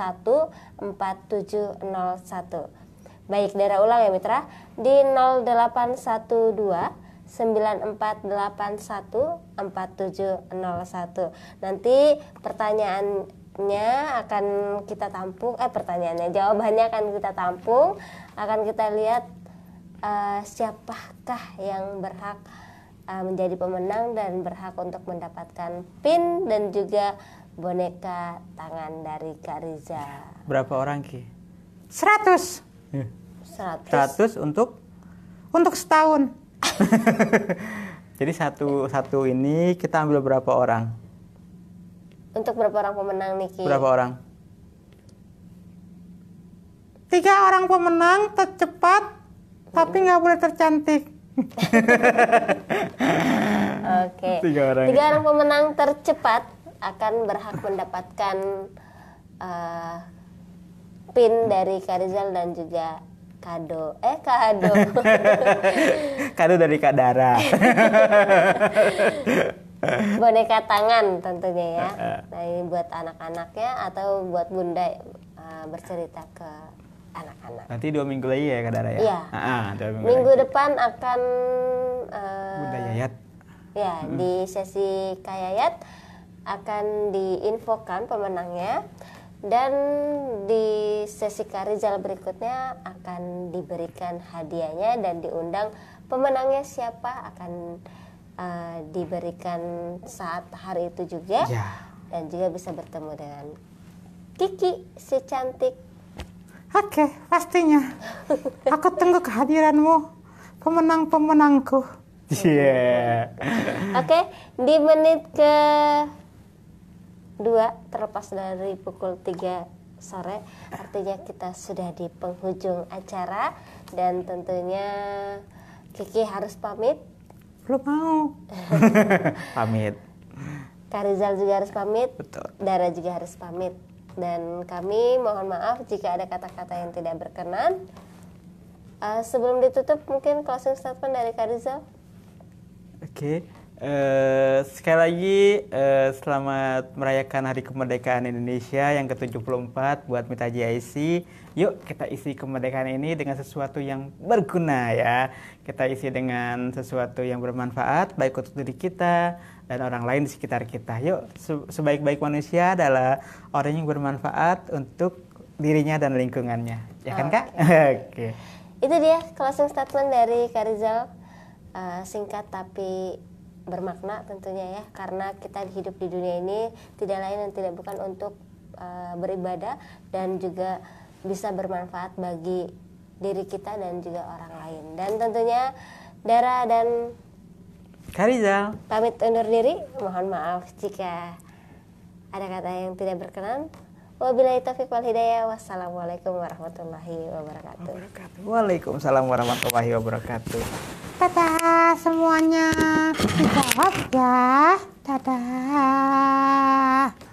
Baik, darah ulang ya Mitra di 0812 satu Nanti pertanyaannya akan kita tampung, eh pertanyaannya jawabannya akan kita tampung, akan kita lihat uh, siapakah yang berhak eh, menjadi pemenang dan berhak untuk mendapatkan pin dan juga boneka tangan dari Kak Riza. Berapa orang Ki? seratus eh, 100, 100 untuk untuk setahun. Jadi satu satu ini kita ambil berapa orang? Untuk berapa orang pemenang Niki? Berapa orang? Tiga orang pemenang tercepat, hmm. tapi nggak boleh tercantik. Oke. Okay. Tiga orang. Tiga orang pemenang tercepat akan berhak mendapatkan uh, pin dari Karizal dan juga kado eh kado kado dari kadara boneka tangan tentunya ya nah ini buat anak-anaknya atau buat bunda uh, bercerita ke anak-anak nanti dua minggu lagi ya kadara ya, ya. Ah, dua minggu, minggu lagi. depan akan uh, bunda yayat ya hmm. di sesi kayayat akan diinfokan pemenangnya dan di sesi Karizal berikutnya akan diberikan hadiahnya dan diundang pemenangnya siapa akan uh, diberikan saat hari itu juga. Ya. Dan juga bisa bertemu dengan Kiki si cantik. Oke, pastinya. Aku tunggu kehadiranmu, pemenang-pemenangku. Yeah. Oke, di menit ke dua terlepas dari pukul 3 sore artinya kita sudah di penghujung acara dan tentunya Kiki harus pamit belum mau pamit Karizal juga harus pamit Betul. Dara juga harus pamit dan kami mohon maaf jika ada kata-kata yang tidak berkenan uh, sebelum ditutup mungkin closing statement dari Karizal oke okay. Eh, sekali lagi uh, selamat merayakan Hari Kemerdekaan Indonesia yang ke-74 buat Mita JIC. Yuk kita isi kemerdekaan ini dengan sesuatu yang berguna ya. Kita isi dengan sesuatu yang bermanfaat baik untuk diri kita dan orang lain di sekitar kita. Yuk sebaik-baik manusia adalah orang yang bermanfaat untuk dirinya dan lingkungannya. Ya kan, Kak? Oke. okay. Itu dia closing statement dari Karizal. Uh, singkat tapi bermakna tentunya ya karena kita hidup di dunia ini tidak lain dan tidak bukan untuk uh, beribadah dan juga bisa bermanfaat bagi diri kita dan juga orang lain dan tentunya Dara dan Kariza pamit undur diri mohon maaf jika ada kata yang tidak berkenan Wabillahi taufiq wal hidayah. Wassalamualaikum warahmatullahi wabarakatuh. Waalaikumsalam warahmatullahi wabarakatuh. Dadah semuanya. Dijawab ya. Dadah.